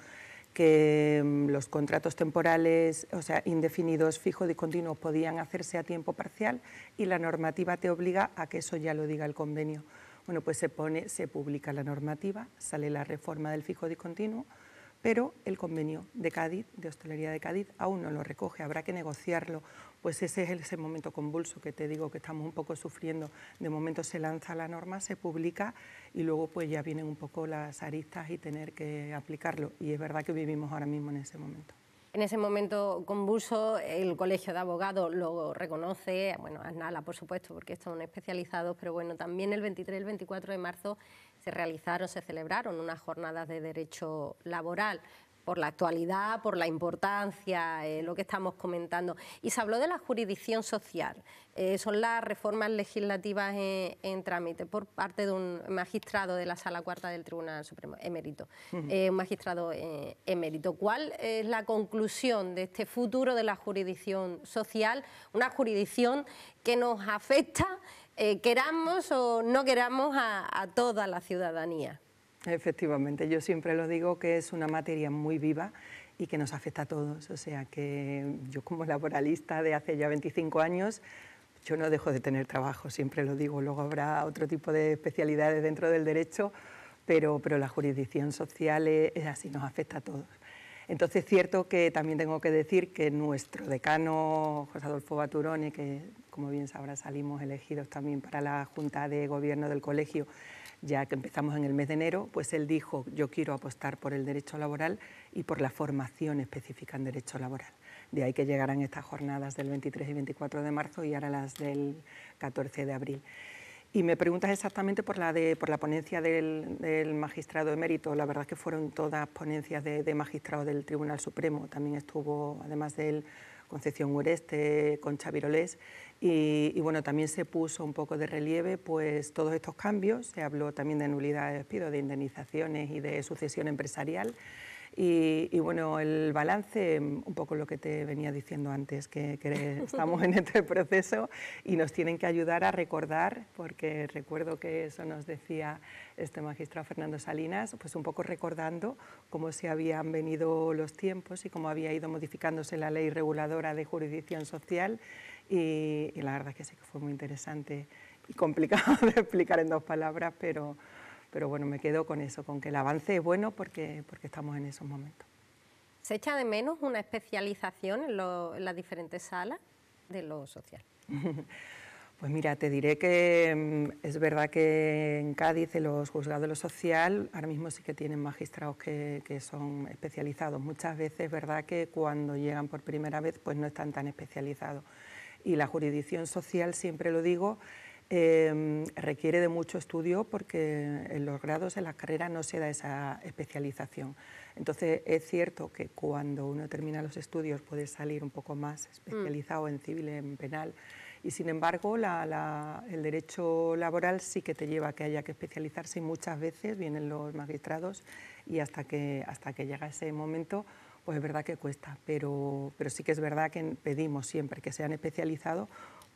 que mm, los contratos temporales, o sea, indefinidos, fijos y continuos podían hacerse a tiempo parcial y la normativa te obliga a que eso ya lo diga el convenio. Bueno, pues se pone, se publica la normativa, sale la reforma del fijo discontinuo, pero el convenio de Cádiz, de hostelería de Cádiz, aún no lo recoge, habrá que negociarlo, pues ese es ese momento convulso que te digo que estamos un poco sufriendo. De momento se lanza la norma, se publica y luego pues ya vienen un poco las aristas y tener que aplicarlo. Y es verdad que vivimos ahora mismo en ese momento. En ese momento convulso, el Colegio de Abogados lo reconoce, bueno, Nala por supuesto, porque estos son especializados, pero bueno, también el 23 y el 24 de marzo realizaron, se celebraron unas jornadas de derecho laboral por la actualidad, por la importancia, eh, lo que estamos comentando. Y se habló de la jurisdicción social. Eh, son las reformas legislativas eh, en, trámite por parte de un magistrado de la Sala Cuarta del Tribunal Supremo, emérito. un magistrado emérito. ¿Cuál es la conclusión de este futuro de la jurisdicción social? Una jurisdicción que nos afecta eh, queramos o no queramos, a, toda la ciudadanía. Efectivamente, yo siempre lo digo que es una materia muy viva y que nos afecta a todos. O sea que yo como laboralista de hace ya 25 años, yo no dejo de tener trabajo, siempre lo digo. Luego habrá otro tipo de especialidades dentro del derecho, pero, pero la jurisdicción social es así, nos afecta a todos. Entonces, cierto que también tengo que decir que nuestro decano José Adolfo Baturone, que como bien sabrá salimos elegidos también para la Junta de Gobierno del Colegio, ya que empezamos en el mes de enero, pues él dijo, yo quiero apostar por el derecho laboral y por la formación específica en derecho laboral. De ahí que llegarán estas jornadas del 23 y 24 de marzo y ahora las del 14 de abril. Y me preguntas exactamente por la, de, por la ponencia del, magistrado magistrado mérito, La verdad es que fueron todas ponencias de, magistrados del Tribunal Supremo. También estuvo, además de él Concepción Ureste, con Chavirolés. Y, y, bueno, también se puso un poco de relieve pues, todos estos cambios. Se habló también de nulidad de despido, de indemnizaciones y de sucesión empresarial. Y, bueno, el balance, mm, un poco lo que te venía diciendo antes, que, [laughs] estamos en este proceso y nos tienen que ayudar a recordar, porque recuerdo que eso nos decía este magistrado Fernando Salinas, pues un poco recordando cómo se habían venido los tiempos y cómo había ido modificándose la ley reguladora de jurisdicción social y, y la verdad es que sí que fue muy interesante y complicado [laughs] de explicar en dos palabras, pero pero bueno, me quedo con eso, con que el avance es bueno porque, porque estamos en esos momentos. ¿Se echa de menos una especialización en, las diferentes salas de lo social? [laughs] Pues mira, te diré que mm, es verdad que en Cádiz en los juzgados de lo social ahora mismo sí que tienen magistrados que, son especializados. Muchas veces es verdad que cuando llegan por primera vez pues no están tan especializados. Y la jurisdicción social, siempre lo digo, Em, requiere de mucho estudio porque en los grados, en las carreras, no se da esa especialización. Entonces, es cierto que cuando uno termina los estudios puede salir un poco más mm. especializado en civil, en penal, y sin embargo el derecho laboral sí que te lleva a que haya que especializarse y muchas veces vienen los magistrados y hasta que, hasta que llega ese momento pues es verdad que cuesta, pero, pero sí que es verdad que pedimos siempre que sean especializados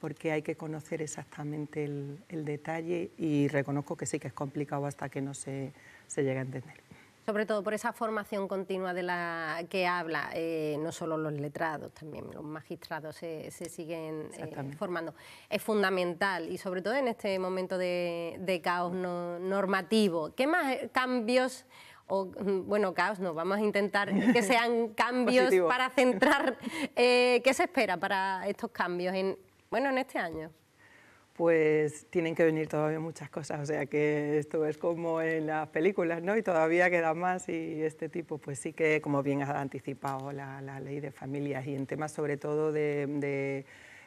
porque hay que conocer exactamente el, detalle y reconozco que sí que es complicado hasta que no se, se a entender. Sobre todo por esa formación continua de la que habla, eh, no solo los letrados, también los magistrados se, siguen eh, formando. Es fundamental y sobre todo en este momento de, caos normativo. ¿Qué más eh, cambios o, mm, bueno, caos no, vamos a intentar que sean [laughs] cambios para centrar. ¿Qué se espera para estos cambios en bueno, en este año. Pues tienen que venir todavía muchas cosas, o sea que esto es como en las películas, ¿no? Y todavía queda más y este tipo, pues sí que, como bien ha anticipado la, ley de familias y en temas sobre todo de,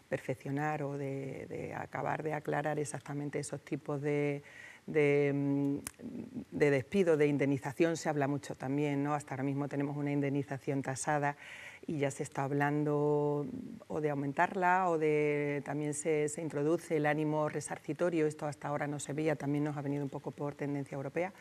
perfeccionar o de, acabar de aclarar exactamente esos tipos de, de, mm, de, despido, de indemnización, se habla mucho también, ¿no? Hasta ahora mismo tenemos una indemnización tasada y ya se está hablando o de aumentarla o de también se, se, introduce el ánimo resarcitorio, esto hasta ahora no se veía, también nos ha venido un poco por tendencia europea,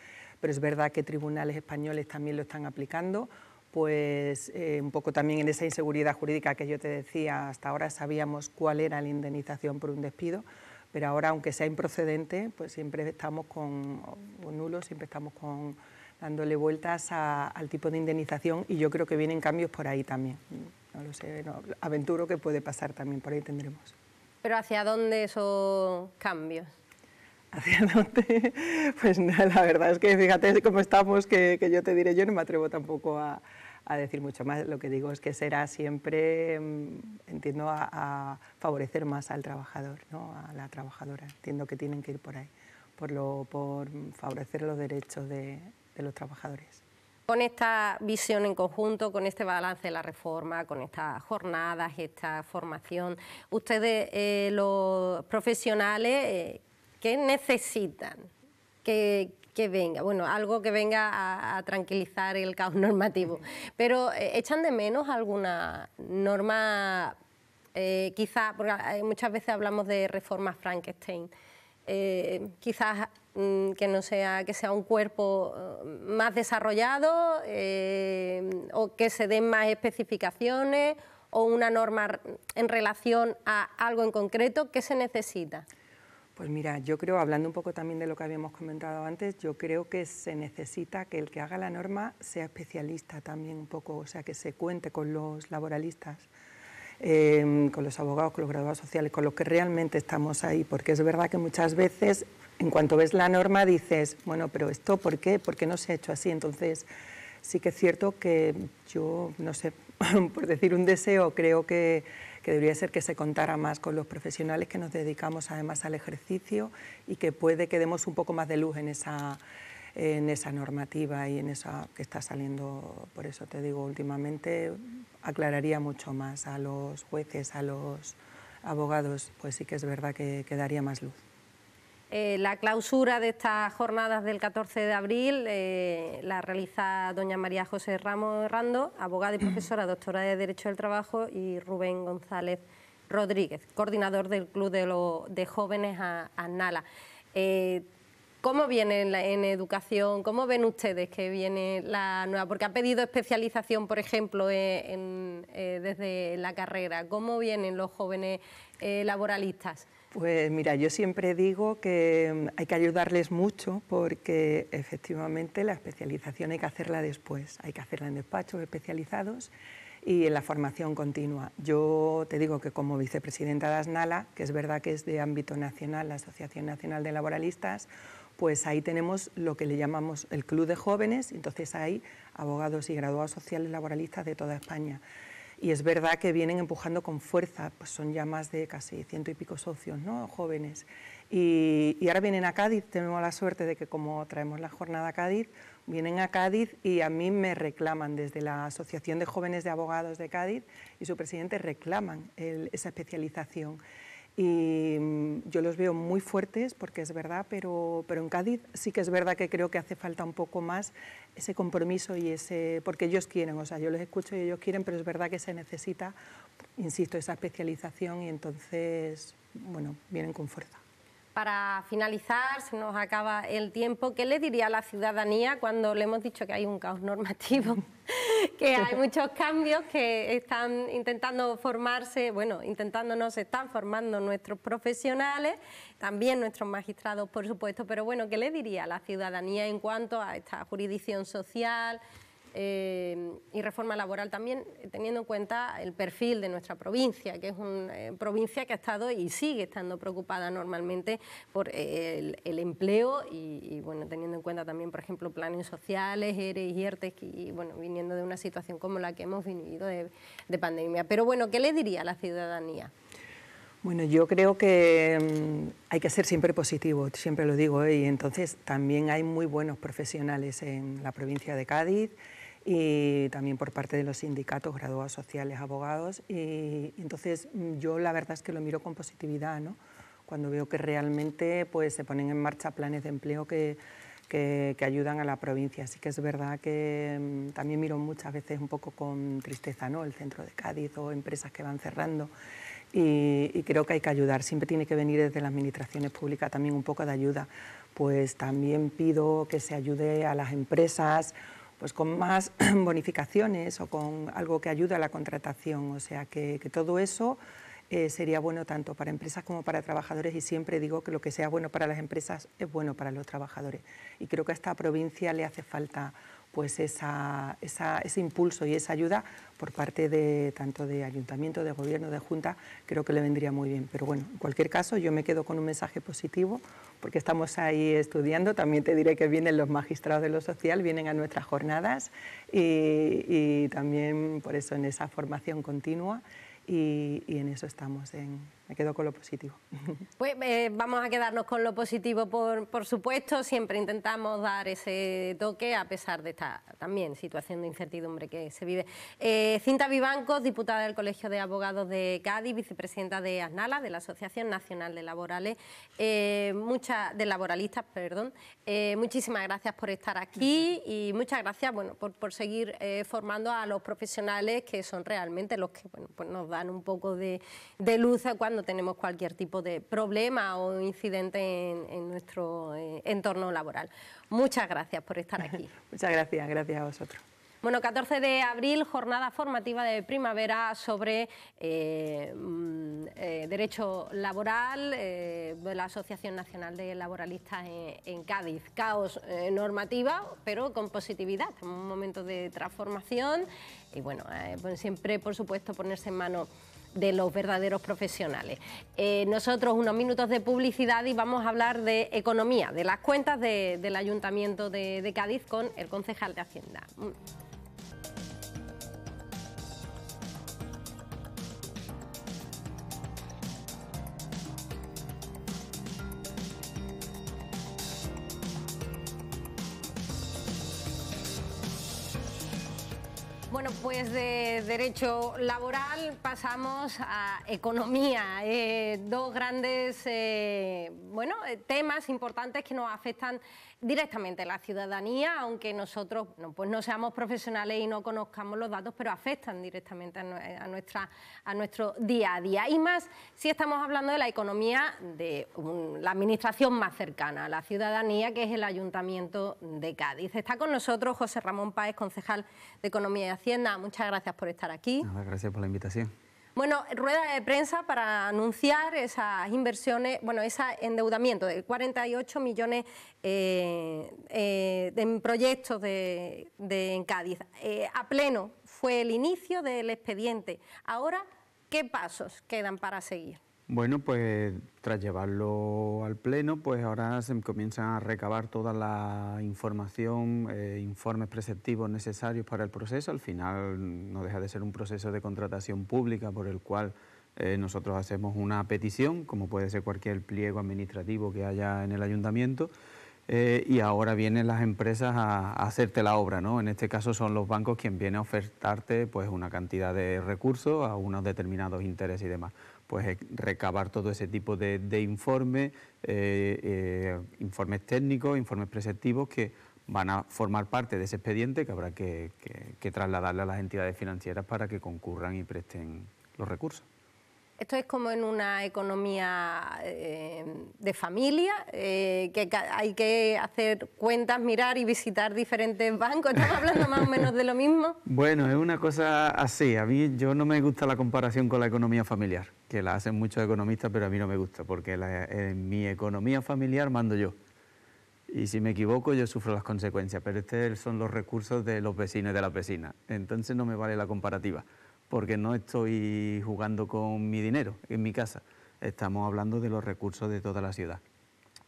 pero es verdad que tribunales españoles también lo están aplicando, pues eh, un poco también en esa inseguridad jurídica que yo te decía, hasta ahora sabíamos cuál era la indemnización por un despido, pero ahora aunque sea improcedente, pues siempre estamos con, o nulo, siempre estamos con dándole vueltas al tipo de indemnización y yo creo que vienen cambios por ahí también. No lo sé, no, aventuro que puede pasar también, por ahí tendremos. ¿Pero hacia dónde esos cambios? [laughs] ¿Hacia dónde? Pues la verdad es que fíjate cómo estamos, que, yo te diré, yo no me atrevo tampoco a, decir mucho más. Lo que digo es que será siempre, mm, entiendo, a, favorecer más al trabajador, a la trabajadora. Entiendo que tienen que ir por ahí, por, lo, por favorecer los derechos de, de los trabajadores. Con esta visión en conjunto, con este balance de la reforma, con estas jornadas, esta formación, ustedes, eh, los profesionales, eh, ¿qué necesitan? que venga, bueno, algo que venga a, tranquilizar el caos normativo. Pero eh, echan de menos alguna norma, quizás, porque muchas veces hablamos de reforma Frankenstein, quizás Mm, que no sea que sea un cuerpo eh, más desarrollado eh, o que se den más especificaciones o una norma en relación a algo en concreto que se necesita. Pues mira, yo creo, hablando un poco también de lo que habíamos comentado antes, yo creo que se necesita que el que haga la norma sea especialista también un poco, o sea, que se cuente con los laboralistas. Eh, con los abogados, con los graduados sociales, con los que realmente estamos ahí, porque es verdad que muchas veces en cuanto ves la norma dices, bueno, pero esto, ¿por qué? ¿Por qué no se ha hecho así? Entonces, sí que es cierto que yo, no sé, [laughs] por decir un deseo, creo que, debería ser que se contara más con los profesionales que nos dedicamos además al ejercicio y que puede que demos un poco más de luz en esa, normativa y en esa que está saliendo, por eso te digo, últimamente aclararía mucho más a los jueces, a los abogados, pues sí que es verdad que, quedaría más luz. Eh, la clausura de estas jornadas del 14 de abril eh, la realiza doña María José Ramos Rando, abogada y profesora, doctora de Derecho del Trabajo, y Rubén González Rodríguez, coordinador del Club de, Jóvenes a Eh, ¿Cómo viene en, educación? ¿Cómo ven ustedes que viene la nueva? Porque ha pedido especialización, por ejemplo, eh, desde la carrera. ¿Cómo vienen los jóvenes laboralistas? Pues mira, yo siempre digo que mm, hay que ayudarles mucho porque efectivamente la especialización hay que hacerla después, hay que hacerla en despachos especializados y en la formación continua. Yo te digo que como vicepresidenta de ASNALA, que es verdad que es de ámbito nacional, la Asociación Nacional de Laboralistas, pues ahí tenemos lo que le llamamos el Club de Jóvenes, entonces hay abogados y graduados sociales laboralistas de toda España y es verdad que vienen empujando con fuerza, pues son ya más de casi ciento y pico socios, ¿no? jóvenes. Y, ahora vienen a Cádiz, tenemos la suerte de que como traemos la jornada a Cádiz, vienen a Cádiz y a mí me reclaman desde la Asociación de Jóvenes de Abogados de Cádiz y su presidente reclaman esa especialización y mm, yo los veo muy fuertes porque es verdad, pero, pero en Cádiz sí que es verdad que creo que hace falta un poco más ese compromiso y ese, porque ellos quieren, o sea, yo los escucho y ellos quieren, pero es verdad que se necesita, insisto, esa especialización y entonces, bueno, vienen con fuerza para finalizar, se nos acaba el tiempo, ¿qué le diría a la ciudadanía cuando le hemos dicho que hay un caos normativo, [laughs] que hay muchos cambios que están intentando formarse, bueno, intentándonos, están formando nuestros profesionales, también nuestros magistrados, por supuesto, pero bueno, ¿qué le diría a la ciudadanía en cuanto a esta jurisdicción social, eh, y reforma laboral también, teniendo en cuenta el perfil de nuestra provincia, que es una eh, provincia que ha estado y sigue estando preocupada normalmente por eh, el, empleo y, bueno, teniendo en cuenta también, por ejemplo, planes sociales, ERE y y bueno, viniendo de una situación como la que hemos vivido de, pandemia. Pero bueno, ¿qué le diría a la ciudadanía? Bueno, yo creo que mm, hay que ser siempre positivo, siempre lo digo, y entonces también hay muy buenos profesionales en la provincia de Cádiz, y eh, también por parte de los sindicatos, graduados sociales, abogados. Y, eh, entonces mm, yo la verdad es que lo miro con positividad, ¿no? cuando veo que realmente pues, se ponen en marcha planes de empleo que, ayudan a la provincia. Así que es verdad que mm, también miro muchas veces un poco con tristeza ¿no? el centro de Cádiz o empresas que van cerrando. Y, y, creo que hay que ayudar. Siempre tiene que venir desde las administraciones públicas también un poco de ayuda. Pues también pido que se ayude a las empresas pues con más [clears throat] bonificaciones o con algo que ayude a la contratación. O sea que, todo eso eh, sería bueno tanto para empresas como para trabajadores y siempre digo que lo que sea bueno para las empresas es bueno para los trabajadores. Y creo que a esta provincia le hace falta pues esa, ese impulso y esa ayuda por parte de tanto de ayuntamiento, de gobierno, de junta, creo que le vendría muy bien. Pero bueno, en cualquier caso, yo me quedo con un mensaje positivo, porque estamos ahí estudiando. También te diré que vienen los magistrados de lo social, vienen a nuestras jornadas y, también por eso en esa formación continua y, y en eso estamos en, me quedo con lo positivo. [laughs] Pues eh, vamos a quedarnos con lo positivo, por, supuesto. Siempre intentamos dar ese toque a pesar de esta también situación de incertidumbre que se vive. Eh, Cinta Vivancos, diputada del Colegio de Abogados de Cádiz, vicepresidenta de ASNALA, de la Asociación Nacional de Laborales, eh, de Laboralistas, perdón. Eh, muchísimas gracias por estar aquí y muchas gracias bueno, por, seguir formando a los profesionales que son realmente los que pues nos dan un poco de, de luz cuando no tenemos cualquier tipo de problema o incidente en, nuestro eh, entorno laboral. Muchas gracias por estar aquí. [laughs] Muchas gracias, gracias a vosotros. Bueno, 14 de abril, jornada formativa de primavera sobre eh, mm, eh, derecho laboral de la Asociación Nacional de Laboralistas en, Cádiz. Caos normativa, pero con positividad. en un momento de transformación y, bueno, pues siempre, por supuesto, ponerse en mano de los verdaderos profesionales. Eh, nosotros unos minutos de publicidad y vamos a hablar de economía, de las cuentas del Ayuntamiento de Cádiz con el concejal de Hacienda. pues de derecho laboral pasamos a economía, eh, dos grandes eh, bueno, eh, temas importantes que nos afectan directamente la ciudadanía, aunque nosotros no, pues no seamos profesionales y no conozcamos los datos, pero afectan directamente a, nuestra, a nuestro día a día. Y más si estamos hablando de la economía de la administración más cercana a la ciudadanía, que es el Ayuntamiento de Cádiz. Está con nosotros José Ramón Páez, concejal de Economía y Hacienda. Muchas gracias por estar aquí. gracias por la invitación. Bueno, rueda de prensa para anunciar esas inversiones, bueno, ese endeudamiento de 48 millones eh, eh, en proyectos de, en Cádiz. Eh, a pleno fue el inicio del expediente. Ahora, ¿qué pasos quedan para seguir? Bueno, pues tras llevarlo al Pleno, pues ahora se comienzan a recabar toda la información, eh, informes preceptivos necesarios para el proceso. Al final no deja de ser un proceso de contratación pública por el cual eh, nosotros hacemos una petición, como puede ser cualquier pliego administrativo que haya en el ayuntamiento. Eh, y ahora vienen las empresas a, hacerte la obra, ¿no? En este caso son los bancos quien vienen a ofertarte pues una cantidad de recursos a unos determinados intereses y demás pues eh, recabar todo ese tipo de, informes, eh, eh, informes técnicos, informes preceptivos que van a formar parte de ese expediente que habrá que trasladarle a las entidades financieras para que concurran y presten los recursos. Esto es como en una economía eh, de familia, eh, que hay que hacer cuentas, mirar y visitar diferentes bancos. ¿Estamos hablando más o menos de lo mismo? [laughs] Bueno, es una cosa así. A mí yo no me gusta la comparación con la economía familiar, que la hacen muchos economistas, pero a mí no me gusta, porque en mi economía familiar mando yo. Y si me equivoco, yo sufro las consecuencias, pero estos son los recursos de los vecinos y de la vecina. Entonces no me vale la comparativa porque no estoy jugando con mi dinero en mi casa, estamos hablando de los recursos de toda la ciudad.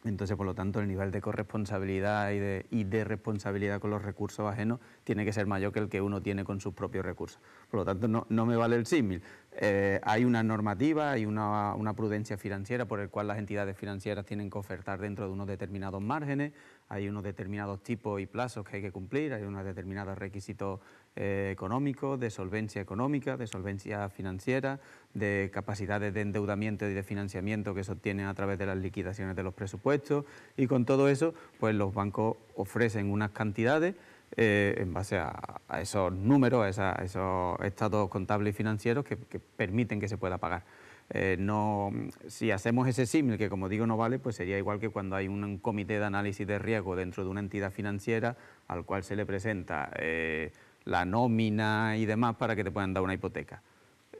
Entonces, por lo tanto, el nivel de corresponsabilidad y de, responsabilidad con los recursos ajenos tiene que ser mayor que el que uno tiene con sus propios recursos. Por lo tanto, no, me vale el símil. Eh, hay una normativa, hay una, una, prudencia financiera por el cual las entidades financieras tienen que ofertar dentro de unos determinados márgenes, hay unos determinados tipos y plazos que hay que cumplir, hay unos determinados requisitos eh, económico, de solvencia económica, de solvencia financiera, de capacidades de endeudamiento y de financiamiento que se obtienen a través de las liquidaciones de los presupuestos y con todo eso, pues los bancos ofrecen unas cantidades eh, en base a, esos números, a, esos estados contables y financieros que, permiten que se pueda pagar. Eh, no, si hacemos ese símil, que como digo no vale, pues sería igual que cuando hay un, comité de análisis de riesgo dentro de una entidad financiera al cual se le presenta la nómina y demás para que te puedan dar una hipoteca.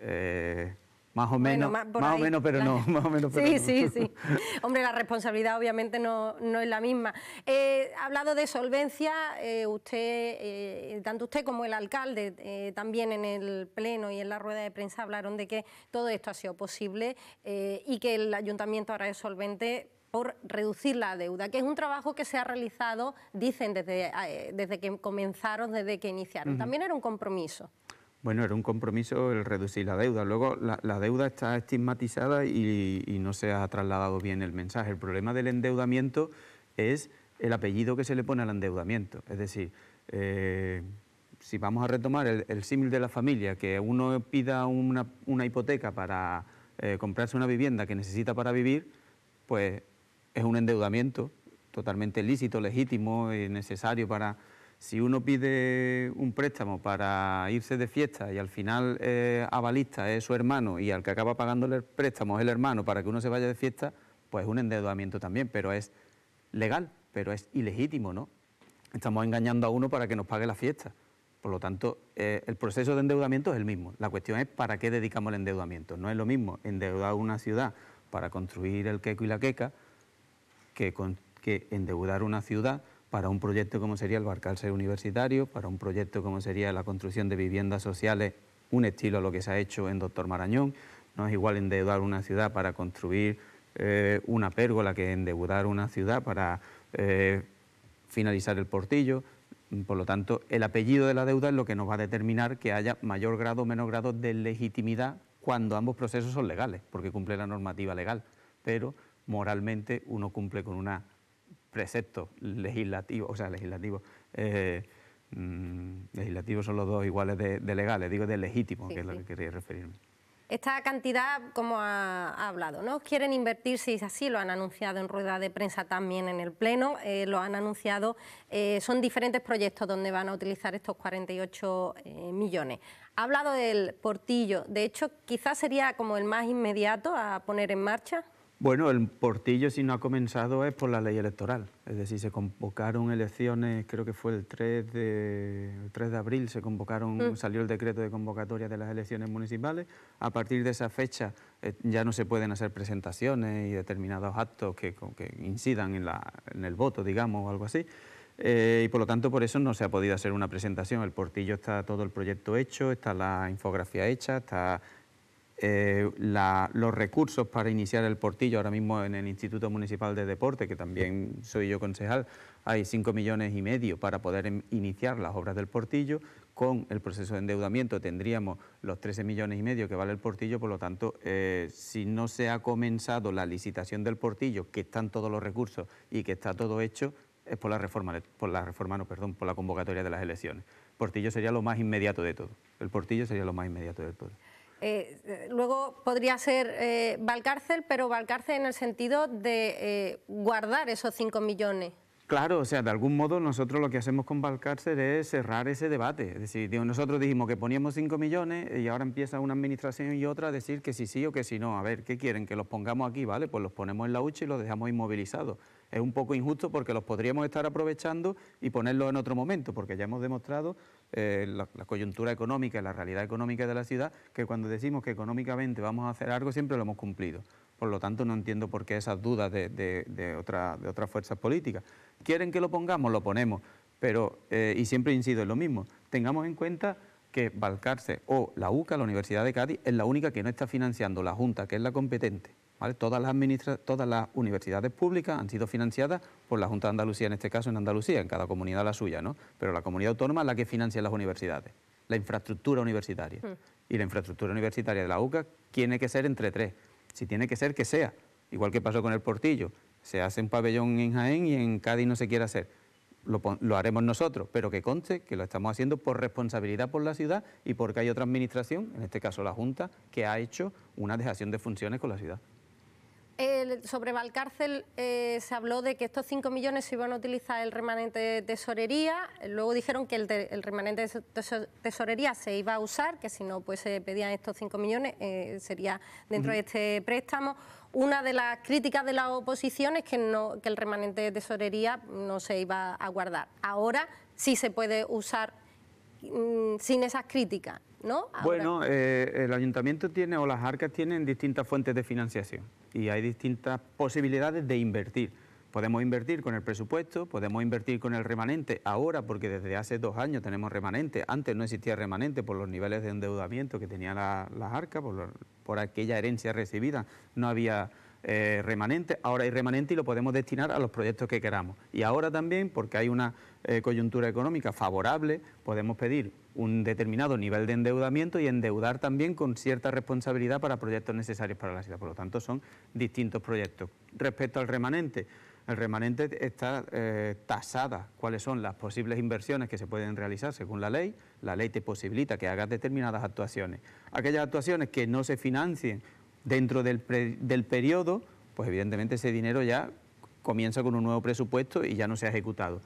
Eh, más o menos, más, o menos, pero no, [laughs] más o menos, pero sí, no. sí, sí. [laughs] Hombre, la responsabilidad obviamente no, es la misma. Eh, hablado de solvencia, eh, usted, eh, tanto usted como el alcalde, también en el pleno y en la rueda de prensa hablaron de que todo esto ha sido posible y que el ayuntamiento ahora es solvente reducir la deuda, que es un trabajo que se ha realizado, dicen, desde, eh, desde que comenzaron, desde que iniciaron. También era un compromiso. Bueno, era un compromiso el reducir la deuda. Luego la, deuda está estigmatizada y, no se ha trasladado bien el mensaje. El problema del endeudamiento es el apellido que se le pone al endeudamiento. Es decir, eh, si vamos a retomar el, símil de la familia, que uno pida una, hipoteca para eh, comprarse una vivienda que necesita para vivir, pues es un endeudamiento totalmente lícito, legítimo y necesario para... Si uno pide un préstamo para irse de fiesta y al final eh, avalista es su hermano y al que acaba pagándole el préstamo es el hermano para que uno se vaya de fiesta, pues es un endeudamiento también, pero es legal, pero es ilegítimo, ¿no? Estamos engañando a uno para que nos pague la fiesta. Por lo tanto, eh, el proceso de endeudamiento es el mismo. La cuestión es para qué dedicamos el endeudamiento. No es lo mismo endeudar una ciudad para construir el queco y la queca que, endeudar una ciudad para un proyecto como sería el Barcalce Universitario, para un proyecto como sería la construcción de viviendas sociales, un estilo a lo que se ha hecho en Doctor Marañón. No es igual endeudar una ciudad para construir eh, una pérgola que endeudar una ciudad para eh, finalizar el portillo. Por lo tanto, el apellido de la deuda es lo que nos va a determinar que haya mayor grado o menor grado de legitimidad cuando ambos procesos son legales, porque cumple la normativa legal. Pero moralmente uno cumple con un precepto legislativo... o sea, legislativo... Eh, mm, ...legislativo son los dos iguales de, legales, digo de legítimo, que es lo que quería referirme. Esta cantidad, como ha, hablado, ¿no? Quieren invertirse si así, lo han anunciado en rueda de prensa también en el Pleno, eh, lo han anunciado, eh, son diferentes proyectos donde van a utilizar estos 48 millones. Ha hablado del portillo, de hecho, quizás sería como el más inmediato a poner en marcha. Bueno, el portillo si no ha comenzado es por la ley electoral. Es decir, se convocaron elecciones, creo que fue el 3 de, 3 de abril, se convocaron, mm. salió el decreto de convocatoria de las elecciones municipales. A partir de esa fecha eh, ya no se pueden hacer presentaciones y determinados actos que, incidan en, la, en el voto, digamos, o algo así. Eh, y por lo tanto, por eso no se ha podido hacer una presentación. El portillo está todo el proyecto hecho, está la infografía hecha, está eh, los recursos para iniciar el portillo, ahora mismo en el Instituto Municipal de Deporte, que también soy yo concejal, hay 5 millones y medio para poder em, iniciar las obras del portillo. Con el proceso de endeudamiento tendríamos los 13 millones y medio que vale el portillo, por lo tanto, eh, si no se ha comenzado la licitación del portillo, que están todos los recursos y que está todo hecho, es por la reforma, por la reforma, no, perdón, por la convocatoria de las elecciones. Portillo sería lo más inmediato de todo. El portillo sería lo más inmediato de todo. Eh, eh, luego podría ser eh, Valcárcel, pero Valcárcel en el sentido de eh, guardar esos 5 millones. Claro, o sea, de algún modo nosotros lo que hacemos con Valcárcel es cerrar ese debate. Es decir, nosotros dijimos que poníamos 5 millones y ahora empieza una administración y otra a decir que sí sí o que sí no. A ver, ¿qué quieren? Que los pongamos aquí, ¿vale? Pues los ponemos en la hucha y los dejamos inmovilizados es un poco injusto porque los podríamos estar aprovechando y ponerlos en otro momento, porque ya hemos demostrado eh, la, coyuntura económica y la realidad económica de la ciudad, que cuando decimos que económicamente vamos a hacer algo siempre lo hemos cumplido. Por lo tanto, no entiendo por qué esas dudas de, otras fuerzas políticas. ¿Quieren que lo pongamos? Lo ponemos. Pero, eh, y siempre incido en lo mismo, tengamos en cuenta que Balcarce o la UCA, la Universidad de Cádiz, es la única que no está financiando la Junta, que es la competente. Todas, las universidades públicas han sido financiadas por la Junta de Andalucía, en este caso en Andalucía, en cada comunidad la suya, ¿no? Pero la comunidad autónoma es la que financia las universidades, la infraestructura universitaria. Hmm. Y la infraestructura universitaria de la UCA tiene que ser entre tres. Si tiene que ser, que sea. Igual que pasó con el Portillo. Se hace un pabellón en Jaén y en Cádiz no se quiere hacer. Lo, lo, haremos nosotros, pero que conste que lo estamos haciendo por responsabilidad por la ciudad y porque hay otra administración, en este caso la Junta, que ha hecho una dejación de funciones con la ciudad sobre Valcárcel eh, se habló de que estos 5 millones se iban a utilizar el remanente de tesorería, luego dijeron que el, remanente de tesorería se iba a usar, que si no pues se pedían estos 5 millones eh, sería dentro de este préstamo. Una de las críticas de la oposición es que, no, que el remanente de tesorería no se iba a guardar. Ahora sí se puede usar mm, sin esas críticas bueno, eh, el ayuntamiento tiene o las arcas tienen distintas fuentes de financiación y hay distintas posibilidades de invertir. Podemos invertir con el presupuesto, podemos invertir con el remanente ahora, porque desde hace dos años tenemos remanente. Antes no existía remanente por los niveles de endeudamiento que tenían las arcas, por, por aquella herencia recibida. No había eh, remanente. Ahora hay remanente y lo podemos destinar a los proyectos que queramos. Y ahora también, porque hay una eh, coyuntura económica favorable, podemos pedir un determinado nivel de endeudamiento y endeudar también con cierta responsabilidad para proyectos necesarios para la ciudad. Por lo tanto, son distintos proyectos. Respecto al remanente, el remanente está eh, tasada cuáles son las posibles inversiones que se pueden realizar según la ley. La ley te posibilita que hagas determinadas actuaciones. Aquellas actuaciones que no se financien Dentro del, periodo, pues evidentemente ese dinero ya comienza con un nuevo presupuesto y ya no se ha ejecutado.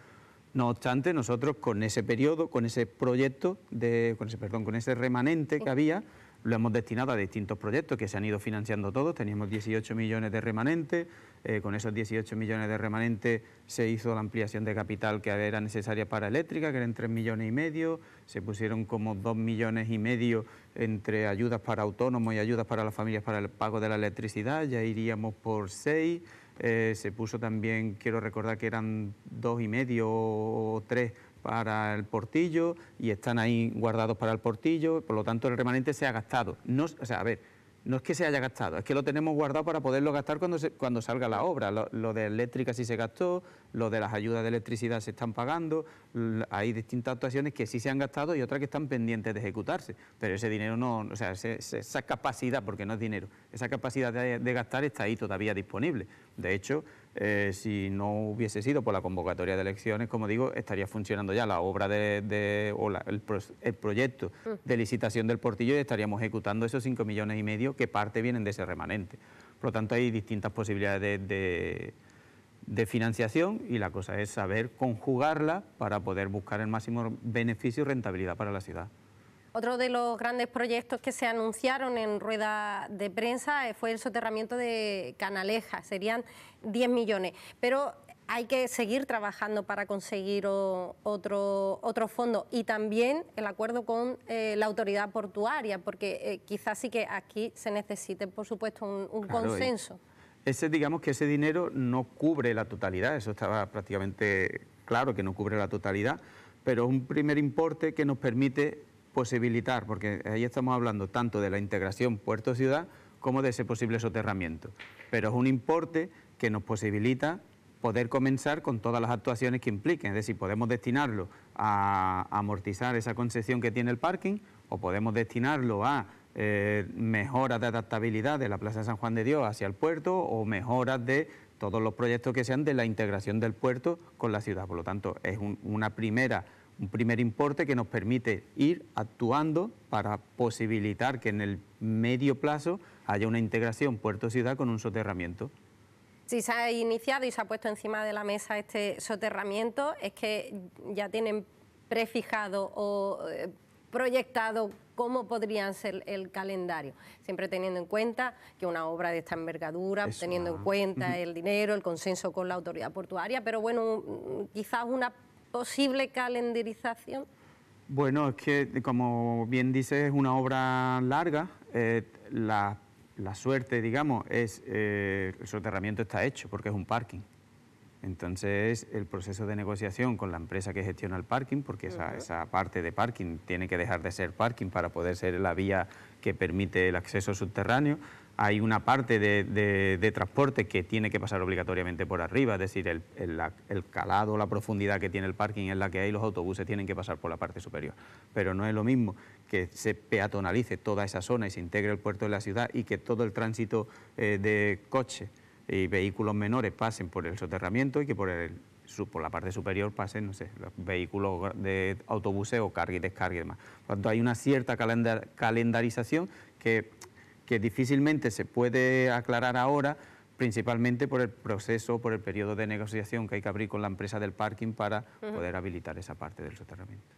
No obstante, nosotros con ese periodo, con ese proyecto, de, ese, perdón, con ese remanente que había, lo hemos destinado a distintos proyectos que se han ido financiando todos, teníamos 18 millones de remanentes, eh, con esos 18 millones de remanentes se hizo la ampliación de capital que era necesaria para eléctrica, que eran 3 millones y medio, se pusieron como 2 millones y medio entre ayudas para autónomos y ayudas para las familias para el pago de la electricidad, ya iríamos por 6, eh, se puso también, quiero recordar que eran 2 y medio o 3 para el portillo y están ahí guardados para el portillo, por lo tanto el remanente se ha gastado. No, o sea, a ver, no es que se haya gastado, es que lo tenemos guardado para poderlo gastar cuando, cuando salga la obra. Lo, de eléctrica sí se gastó, lo de las ayudas de electricidad se están pagando, hay distintas actuaciones que sí se han gastado y otras que están pendientes de ejecutarse. Pero ese dinero no, o sea, esa capacidad, porque no es dinero, esa capacidad de, de gastar está ahí todavía disponible. De hecho, eh, si no hubiese sido por la convocatoria de elecciones, como digo, estaría funcionando ya la obra de, o el, proyecto mm. de licitación del portillo y estaríamos ejecutando esos 5 millones y medio que parte vienen de ese remanente. Por lo tanto, hay distintas posibilidades de financiación y la cosa es saber conjugarla para poder buscar el máximo beneficio y rentabilidad para la ciudad. Otro de los grandes proyectos que se anunciaron en rueda de prensa eh, fue el soterramiento de Canaleja, serían 10 millones. Pero hay que seguir trabajando para conseguir otro, otro fondo y también el acuerdo con eh, la autoridad portuaria, porque eh, quizás sí que aquí se necesite, por supuesto, un, consenso. Ese, digamos que ese dinero no cubre la totalidad, eso estaba prácticamente claro que no cubre la totalidad, pero es un primer importe que nos permite posibilitar, porque ahí estamos hablando tanto de la integración puerto-ciudad como de ese posible soterramiento. Pero es un importe que nos posibilita poder comenzar con todas las actuaciones que impliquen. Es decir, podemos destinarlo a amortizar esa concesión que tiene el parking o podemos destinarlo a eh, mejoras de adaptabilidad de la Plaza de San Juan de Dios hacia el puerto o mejoras de todos los proyectos que sean de la integración del puerto con la ciudad. Por lo tanto, es una primera un primer importe que nos permite ir actuando para posibilitar que en el medio plazo haya una integración puerto-ciudad con un soterramiento. Si se ha iniciado y se ha puesto encima de la mesa este soterramiento, es que ya tienen prefijado o eh, proyectado cómo podría ser el calendario, siempre teniendo en cuenta que una obra de esta envergadura, teniendo en cuenta el dinero, el consenso con la autoridad portuaria, pero bueno, quizás una posible calendarización? Bueno, es que como bien dices, es una obra larga. Eh, la, suerte, digamos, es eh, el soterramiento está hecho porque es un parking. Entonces, el proceso de negociación con la empresa que gestiona el parking, porque esa, esa, parte de parking tiene que dejar de ser parking para poder ser la vía que permite el acceso subterráneo, hay una parte de, transporte que tiene que pasar obligatoriamente por arriba, es decir, el, calado, la profundidad que tiene el parking en la que hay, los autobuses tienen que pasar por la parte superior. Pero no es lo mismo que se peatonalice toda esa zona y se integre el puerto de la ciudad y que todo el tránsito eh, de coches y vehículos menores pasen por el soterramiento y que por el, por la parte superior pasen, no sé, los vehículos de autobuses o carga y descarga y demás. Por hay una cierta calendarización que que difícilmente se puede aclarar ahora, principalmente por el proceso, por el periodo de negociación que hay que abrir con la empresa del parking para poder habilitar esa parte del soterramiento.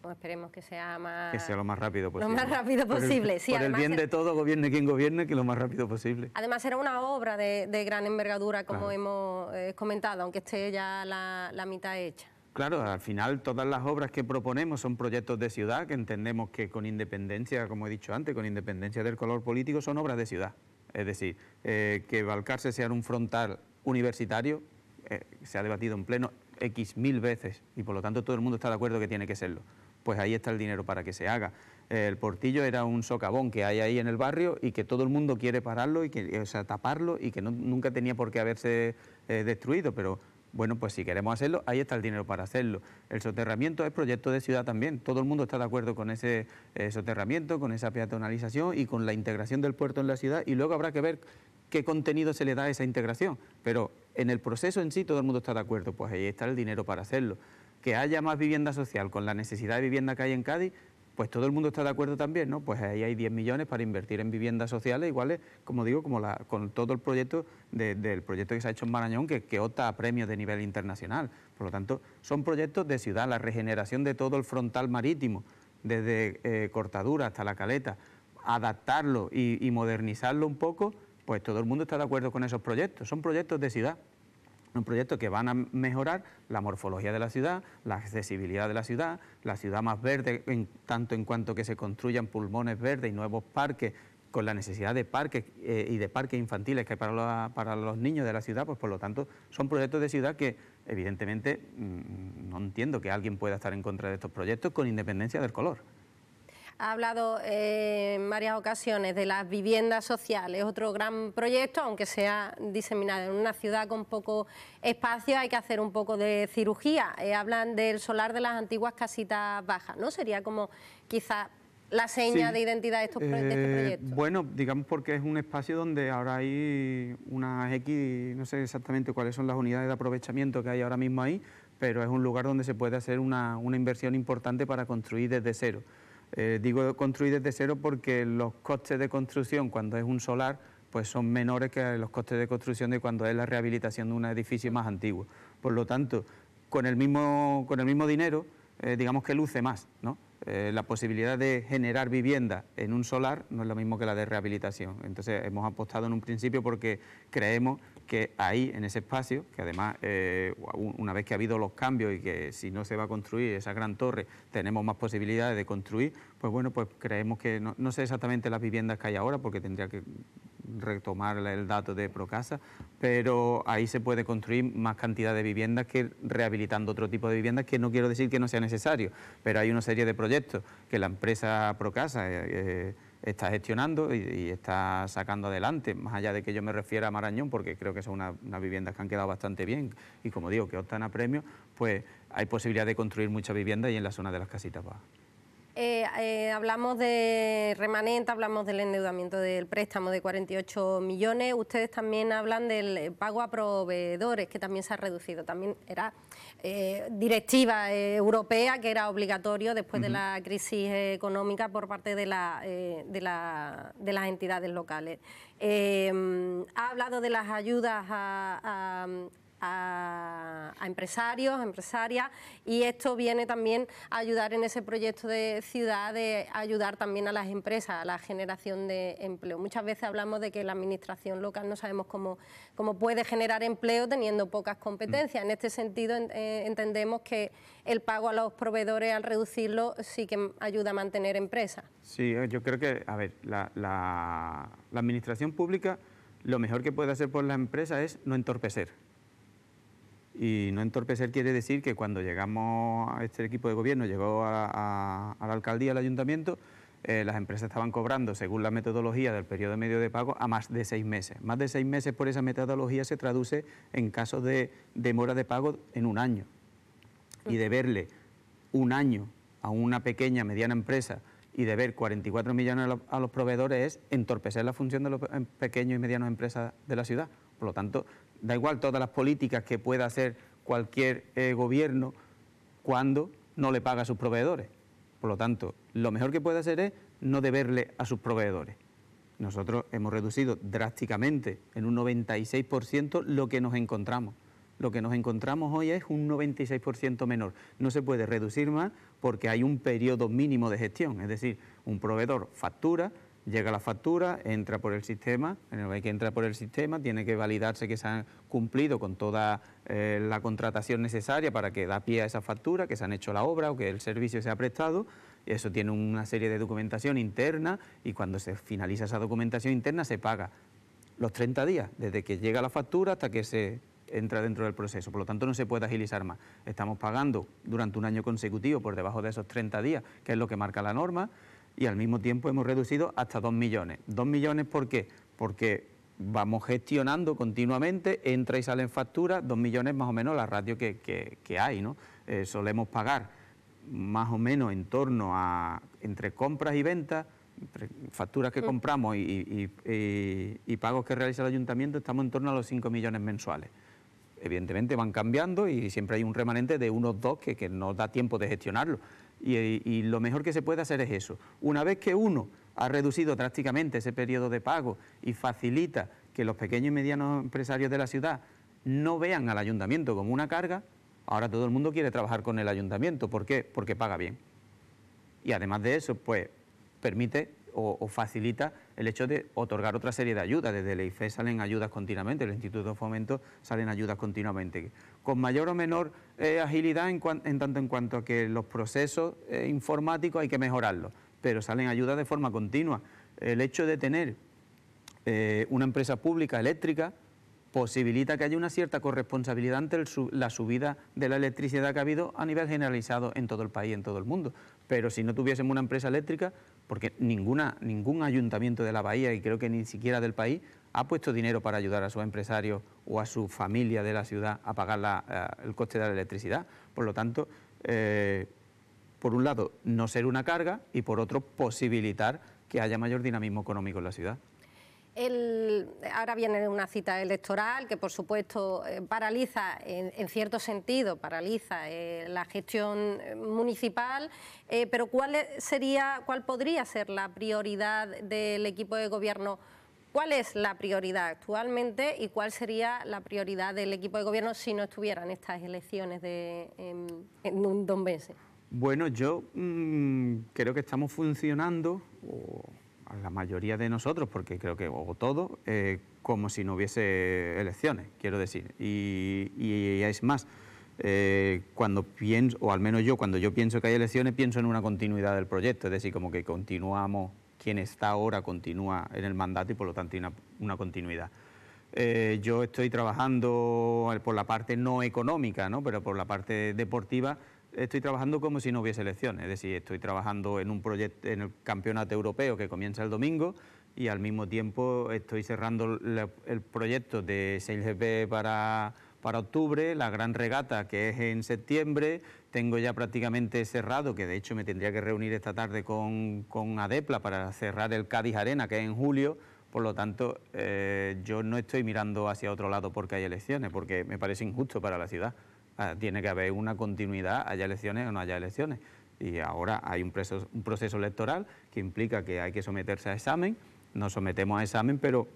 Pues esperemos que sea más... sea lo más rápido posible. Lo más rápido posible, por el, bien de todo, gobierne quien gobierne, que lo más rápido posible. Además era una obra de, gran envergadura, como hemos eh, comentado, aunque esté ya la mitad hecha. Claro, al final todas las obras que proponemos son proyectos de ciudad que entendemos que con independencia, como he dicho antes, con independencia del color político, son obras de ciudad. Es decir, eh, que Balcarce sea un frontal universitario, eh, se ha debatido en pleno X mil veces y por lo tanto todo el mundo está de acuerdo que tiene que serlo. Pues ahí está el dinero para que se haga. Eh, el portillo era un socavón que hay ahí en el barrio y que todo el mundo quiere pararlo, y que, o sea, taparlo y que nunca tenía por qué haberse destruido, pero bueno, pues si queremos hacerlo, ahí está el dinero para hacerlo. El soterramiento es proyecto de ciudad también. Todo el mundo está de acuerdo con ese eh, soterramiento, con esa peatonalización y con la integración del puerto en la ciudad. Y luego habrá que ver qué contenido se le da a esa integración. Pero en el proceso en sí todo el mundo está de acuerdo. Pues ahí está el dinero para hacerlo. Que haya más vivienda social con la necesidad de vivienda que hay en Cádiz, pues todo el mundo está de acuerdo también, ¿no? Pues ahí hay 10 millones para invertir en viviendas sociales, iguales, como digo, como la, con todo el proyecto del proyecto que se ha hecho en Marañón, que, que opta a premios de nivel internacional. Por lo tanto, son proyectos de ciudad, la regeneración de todo el frontal marítimo, desde eh, Cortadura hasta La Caleta, adaptarlo y modernizarlo un poco, pues todo el mundo está de acuerdo con esos proyectos, son proyectos de ciudad. Son proyectos que van a mejorar la morfología de la ciudad, la accesibilidad de la ciudad, la ciudad más verde, en, tanto en cuanto que se construyan pulmones verdes y nuevos parques con la necesidad de parques eh, y de parques infantiles que hay para los niños de la ciudad, pues por lo tanto son proyectos de ciudad que evidentemente mm, no entiendo que alguien pueda estar en contra de estos proyectos con independencia del color. Ha hablado eh, en varias ocasiones de las viviendas sociales, otro gran proyecto, aunque sea diseminado en una ciudad con poco espacio, hay que hacer un poco de cirugía. Eh, hablan del solar de las antiguas casitas bajas, ¿no? Sería como quizás la seña de identidad de, estos, proyectos. este eh, Bueno, digamos porque es un espacio donde ahora hay unas X, no sé exactamente cuáles son las unidades de aprovechamiento que hay ahora mismo ahí, pero es un lugar donde se puede hacer una inversión importante para construir desde cero. Eh, digo construir desde cero porque los costes de construcción cuando es un solar pues son menores que los costes de construcción de cuando es la rehabilitación de un edificio más antiguo. Por lo tanto, con el mismo, con el mismo dinero, eh, digamos que luce más, eh, la posibilidad de generar vivienda en un solar no es lo mismo que la de rehabilitación. Entonces hemos apostado en un principio porque creemos que ahí, en ese espacio, que además, eh, una vez que ha habido los cambios y que si no se va a construir esa gran torre, tenemos más posibilidades de construir, pues bueno, pues creemos que, no, sé exactamente las viviendas que hay ahora, porque tendría que retomar el dato de Procasa, pero ahí se puede construir más cantidad de viviendas que rehabilitando otro tipo de viviendas, que no quiero decir que no sea necesario, pero hay una serie de proyectos que la empresa Procasa... Eh, eh, está gestionando y, está sacando adelante, más allá de que yo me refiera a Marañón, porque creo que son unas viviendas que han quedado bastante bien y como digo, que optan a premio, pues hay posibilidad de construir muchas viviendas y en la zona de las casitas bajas. Eh, eh, hablamos de remanente, hablamos del endeudamiento del préstamo de 48 millones. Ustedes también hablan del pago a proveedores, que también se ha reducido. También era eh, directiva europea que era obligatorio después de la crisis económica por parte de, la, de, las entidades locales. ha hablado de las ayudas a a, a empresarios, empresarias, y esto viene también a ayudar en ese proyecto de ciudad, de ayudar también a las empresas, a la generación de empleo. Muchas veces hablamos de que la administración local no sabemos cómo, puede generar empleo teniendo pocas competencias. Mm. En este sentido, eh, entendemos que el pago a los proveedores al reducirlo sí que ayuda a mantener empresas. Sí, eh, yo creo que, a ver, la, la administración pública lo mejor que puede hacer por la empresa es no entorpecer. Y no entorpecer quiere decir que cuando llegamos, a este equipo de gobierno llegó a, la alcaldía, al ayuntamiento, eh, las empresas estaban cobrando, según la metodología del periodo medio de pago, a más de seis meses. Más de seis meses por esa metodología se traduce en casos de demora de pago en un año. Y de verle un año a una pequeña, mediana empresa y de ver 44 millones a los, a los proveedores es entorpecer la función de los pequeños y medianos empresas de la ciudad. Por lo tanto, da igual todas las políticas que pueda hacer cualquier eh, gobierno cuando no le paga a sus proveedores. Por lo tanto, lo mejor que puede hacer es no deberle a sus proveedores. Nosotros hemos reducido drásticamente en un 96% lo que nos encontramos. Lo que nos encontramos hoy es un 96% menor. No se puede reducir más porque hay un periodo mínimo de gestión, es decir, un proveedor factura, llega la factura, entra por el sistema, en el que entra por el sistema tiene que validarse que se han cumplido con toda eh, la contratación necesaria para que da pie a esa factura, que se han hecho la obra o que el servicio se ha prestado. Eso tiene una serie de documentación interna y cuando se finaliza esa documentación interna se paga los 30 días, desde que llega la factura hasta que se entra dentro del proceso. Por lo tanto, no se puede agilizar más. Estamos pagando durante un año consecutivo por debajo de esos 30 días, que es lo que marca la norma, y al mismo tiempo hemos reducido hasta 2 millones. 2 millones ¿por qué? Porque vamos gestionando continuamente, entra y salen facturas, 2 millones más o menos la radio que, hay. ¿no? Eh, solemos pagar más o menos en torno a, entre compras y ventas, facturas que mm. compramos y, y, pagos que realiza el ayuntamiento, estamos en torno a los 5 millones mensuales. Evidentemente van cambiando y siempre hay un remanente de unos dos que, que no da tiempo de gestionarlo. Y, lo mejor que se puede hacer es eso. Una vez que uno ha reducido drásticamente ese periodo de pago y facilita que los pequeños y medianos empresarios de la ciudad no vean al ayuntamiento como una carga, ahora todo el mundo quiere trabajar con el ayuntamiento. ¿Por qué? Porque paga bien. Y además de eso, pues permite o facilita el hecho de otorgar otra serie de ayudas. Desde el IFE salen ayudas continuamente, el Instituto de Fomento salen ayudas continuamente. Con mayor o menor eh, agilidad en, tanto en cuanto a que los procesos eh, informáticos hay que mejorarlos, pero salen ayudas de forma continua. El hecho de tener eh, una empresa pública eléctrica posibilita que haya una cierta corresponsabilidad ante la subida de la electricidad que ha habido a nivel generalizado en todo el país, en todo el mundo. Pero si no tuviésemos una empresa eléctrica, porque ningún ayuntamiento de la bahía, y creo que ni siquiera del país, ha puesto dinero para ayudar a sus empresarios o a su familia de la ciudad a pagar eh, el coste de la electricidad. Por lo tanto, eh, por un lado, no ser una carga y por otro, posibilitar que haya mayor dinamismo económico en la ciudad. El, ahora viene una cita electoral que, por supuesto, eh, paraliza, en, cierto sentido, paraliza eh, la gestión municipal, eh, pero ¿cuál, sería, ¿cuál podría ser la prioridad del equipo de gobierno? ¿Cuál es la prioridad actualmente y cuál sería la prioridad del equipo de gobierno si no estuvieran estas elecciones de, en, un dos meses? Bueno, yo mm, creo que estamos funcionando a la mayoría de nosotros, porque creo que, o todo, eh, como si no hubiese elecciones, quiero decir. Y, es más, eh, cuando pienso, o al menos yo, cuando yo pienso que hay elecciones, pienso en una continuidad del proyecto, es decir, como que continuamos, quien está ahora continúa en el mandato y por lo tanto hay una, una continuidad. Eh, yo estoy trabajando por la parte no económica, ¿no? pero por la parte deportiva estoy trabajando como si no hubiese elecciones, es decir, estoy trabajando en un proyecto en el campeonato europeo que comienza el domingo y al mismo tiempo estoy cerrando el proyecto de 6 gp para octubre, la gran regata que es en septiembre, tengo ya prácticamente cerrado, que de hecho me tendría que reunir esta tarde con, Adepla para cerrar el Cádiz Arena, que es en julio, por lo tanto eh, yo no estoy mirando hacia otro lado porque hay elecciones, porque me parece injusto para la ciudad. Ah, tiene que haber una continuidad, haya elecciones o no haya elecciones. Y ahora hay un proceso, electoral que implica que hay que someterse a examen, nos sometemos a examen, pero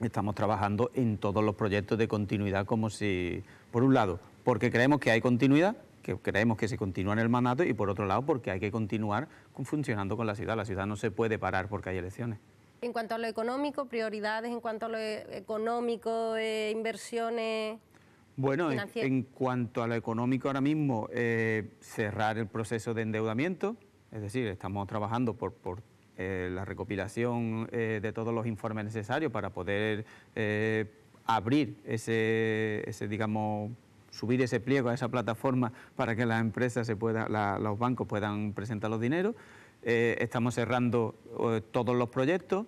estamos trabajando en todos los proyectos de continuidad como si, por un lado, porque creemos que hay continuidad, que creemos que se continúa en el mandato y por otro lado porque hay que continuar funcionando con la ciudad. La ciudad no se puede parar porque hay elecciones. En cuanto a lo económico, prioridades en cuanto a lo eh, económico, eh, inversiones. Bueno, en, cuanto a lo económico ahora mismo, eh, cerrar el proceso de endeudamiento, es decir, estamos trabajando por, por eh, la recopilación eh, de todos los informes necesarios para poder abrir ese, ese, digamos, subir ese pliego a esa plataforma para que las empresas se los bancos puedan presentar los dineros. estamos cerrando todos los proyectos.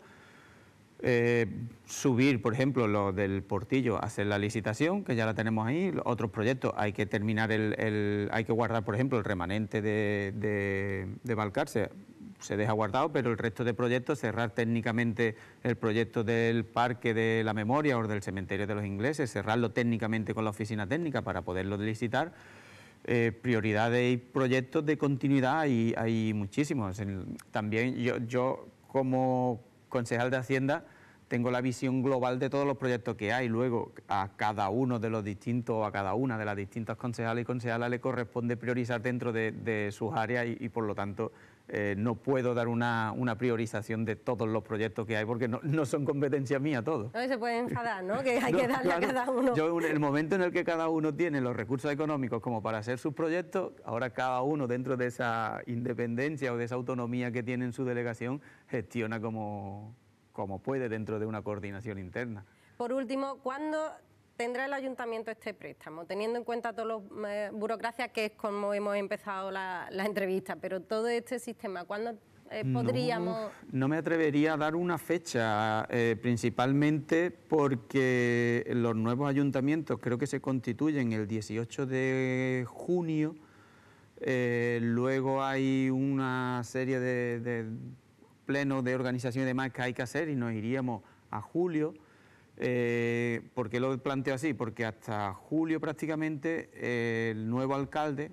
Eh, subir, por ejemplo, lo del portillo, hacer la licitación, que ya la tenemos ahí, otros proyectos, hay que terminar el, hay que guardar, por ejemplo, el remanente de, de, de Balcarce, se deja guardado, pero el resto de proyectos, cerrar técnicamente el proyecto del Parque de la Memoria o del Cementerio de los Ingleses, cerrarlo técnicamente con la oficina técnica para poderlo licitar. Eh, prioridades y proyectos de continuidad y hay muchísimos. También yo, yo como concejal de Hacienda tengo la visión global de todos los proyectos que hay. Luego, a cada uno de los distintos, a cada una de las distintas concejales y concejalas le corresponde priorizar dentro de, sus áreas y, por lo tanto eh, no puedo dar una, priorización de todos los proyectos que hay porque no, son competencia mía todo. No se puede enfadar, ¿no? Que hay [laughs] que darle a cada uno. Yo, en el momento en el que cada uno tiene los recursos económicos como para hacer sus proyectos, ahora cada uno dentro de esa independencia o de esa autonomía que tiene en su delegación gestiona como como puede dentro de una coordinación interna. Por último, ¿cuándo tendrá el ayuntamiento este préstamo? Teniendo en cuenta todas las eh, burocracias que es como hemos empezado la, entrevista, pero todo este sistema, ¿cuándo eh, podríamos...? No, me atrevería a dar una fecha, eh, principalmente porque los nuevos ayuntamientos creo que se constituyen el 18 de junio, luego hay una serie de pleno de organización y demás que hay que hacer y nos iríamos a julio. Eh, ¿Por qué lo planteo así? Porque hasta julio prácticamente eh, el nuevo alcalde,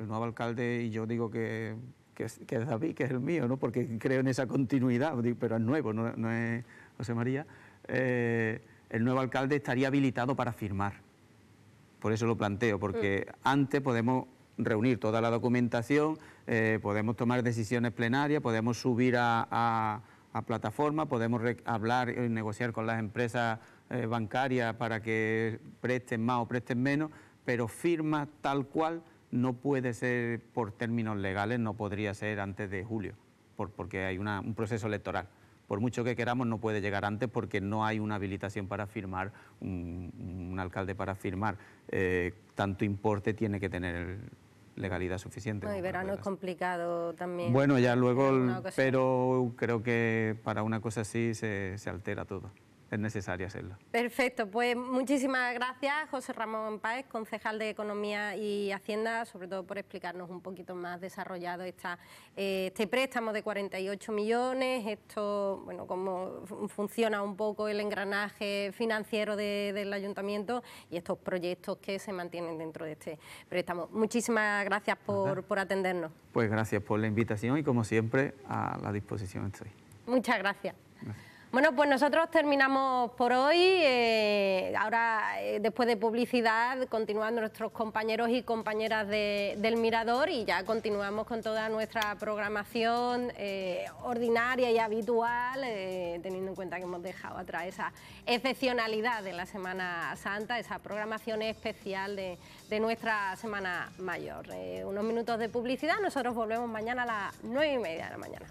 el nuevo alcalde, y yo digo que, es David, que es el mío, ¿no? porque creo en esa continuidad, pero es nuevo, no, es José María, eh, el nuevo alcalde estaría habilitado para firmar. Por eso lo planteo, porque mm. antes podemos reunir toda la documentación, eh, podemos tomar decisiones plenarias, podemos subir a, a, plataforma, podemos hablar y eh, negociar con las empresas eh, bancarias para que presten más o presten menos, pero firma tal cual no puede ser por términos legales, no podría ser antes de julio, porque hay un proceso electoral. Por mucho que queramos, no puede llegar antes porque no hay una habilitación para firmar, un, alcalde para firmar. tanto importe tiene que tener el legalidad suficiente. No, y verano es complicado también. Bueno, ya luego, pero creo que para una cosa así se, se altera todo es necesario hacerlo. Perfecto, pues muchísimas gracias José Ramón Páez, concejal de Economía y Hacienda, sobre todo por explicarnos un poquito más desarrollado eh, este préstamo de 48 millones, esto, bueno, cómo funciona un poco el engranaje financiero del ayuntamiento y estos proyectos que se mantienen dentro de este préstamo. Muchísimas gracias por, atendernos. Pues gracias por la invitación y como siempre a la disposición estoy. Muchas gracias. Bueno, pues nosotros terminamos por hoy. Eh, ahora, eh, después de publicidad, continúan nuestros compañeros y compañeras del Mirador y ya continuamos con toda nuestra programación eh, ordinaria y habitual, teniendo en cuenta que hemos dejado atrás esa excepcionalidad de la Semana Santa, esa programación especial de, de nuestra Semana Mayor. unos minutos de publicidad, nosotros volvemos mañana a las nueve y media de la mañana.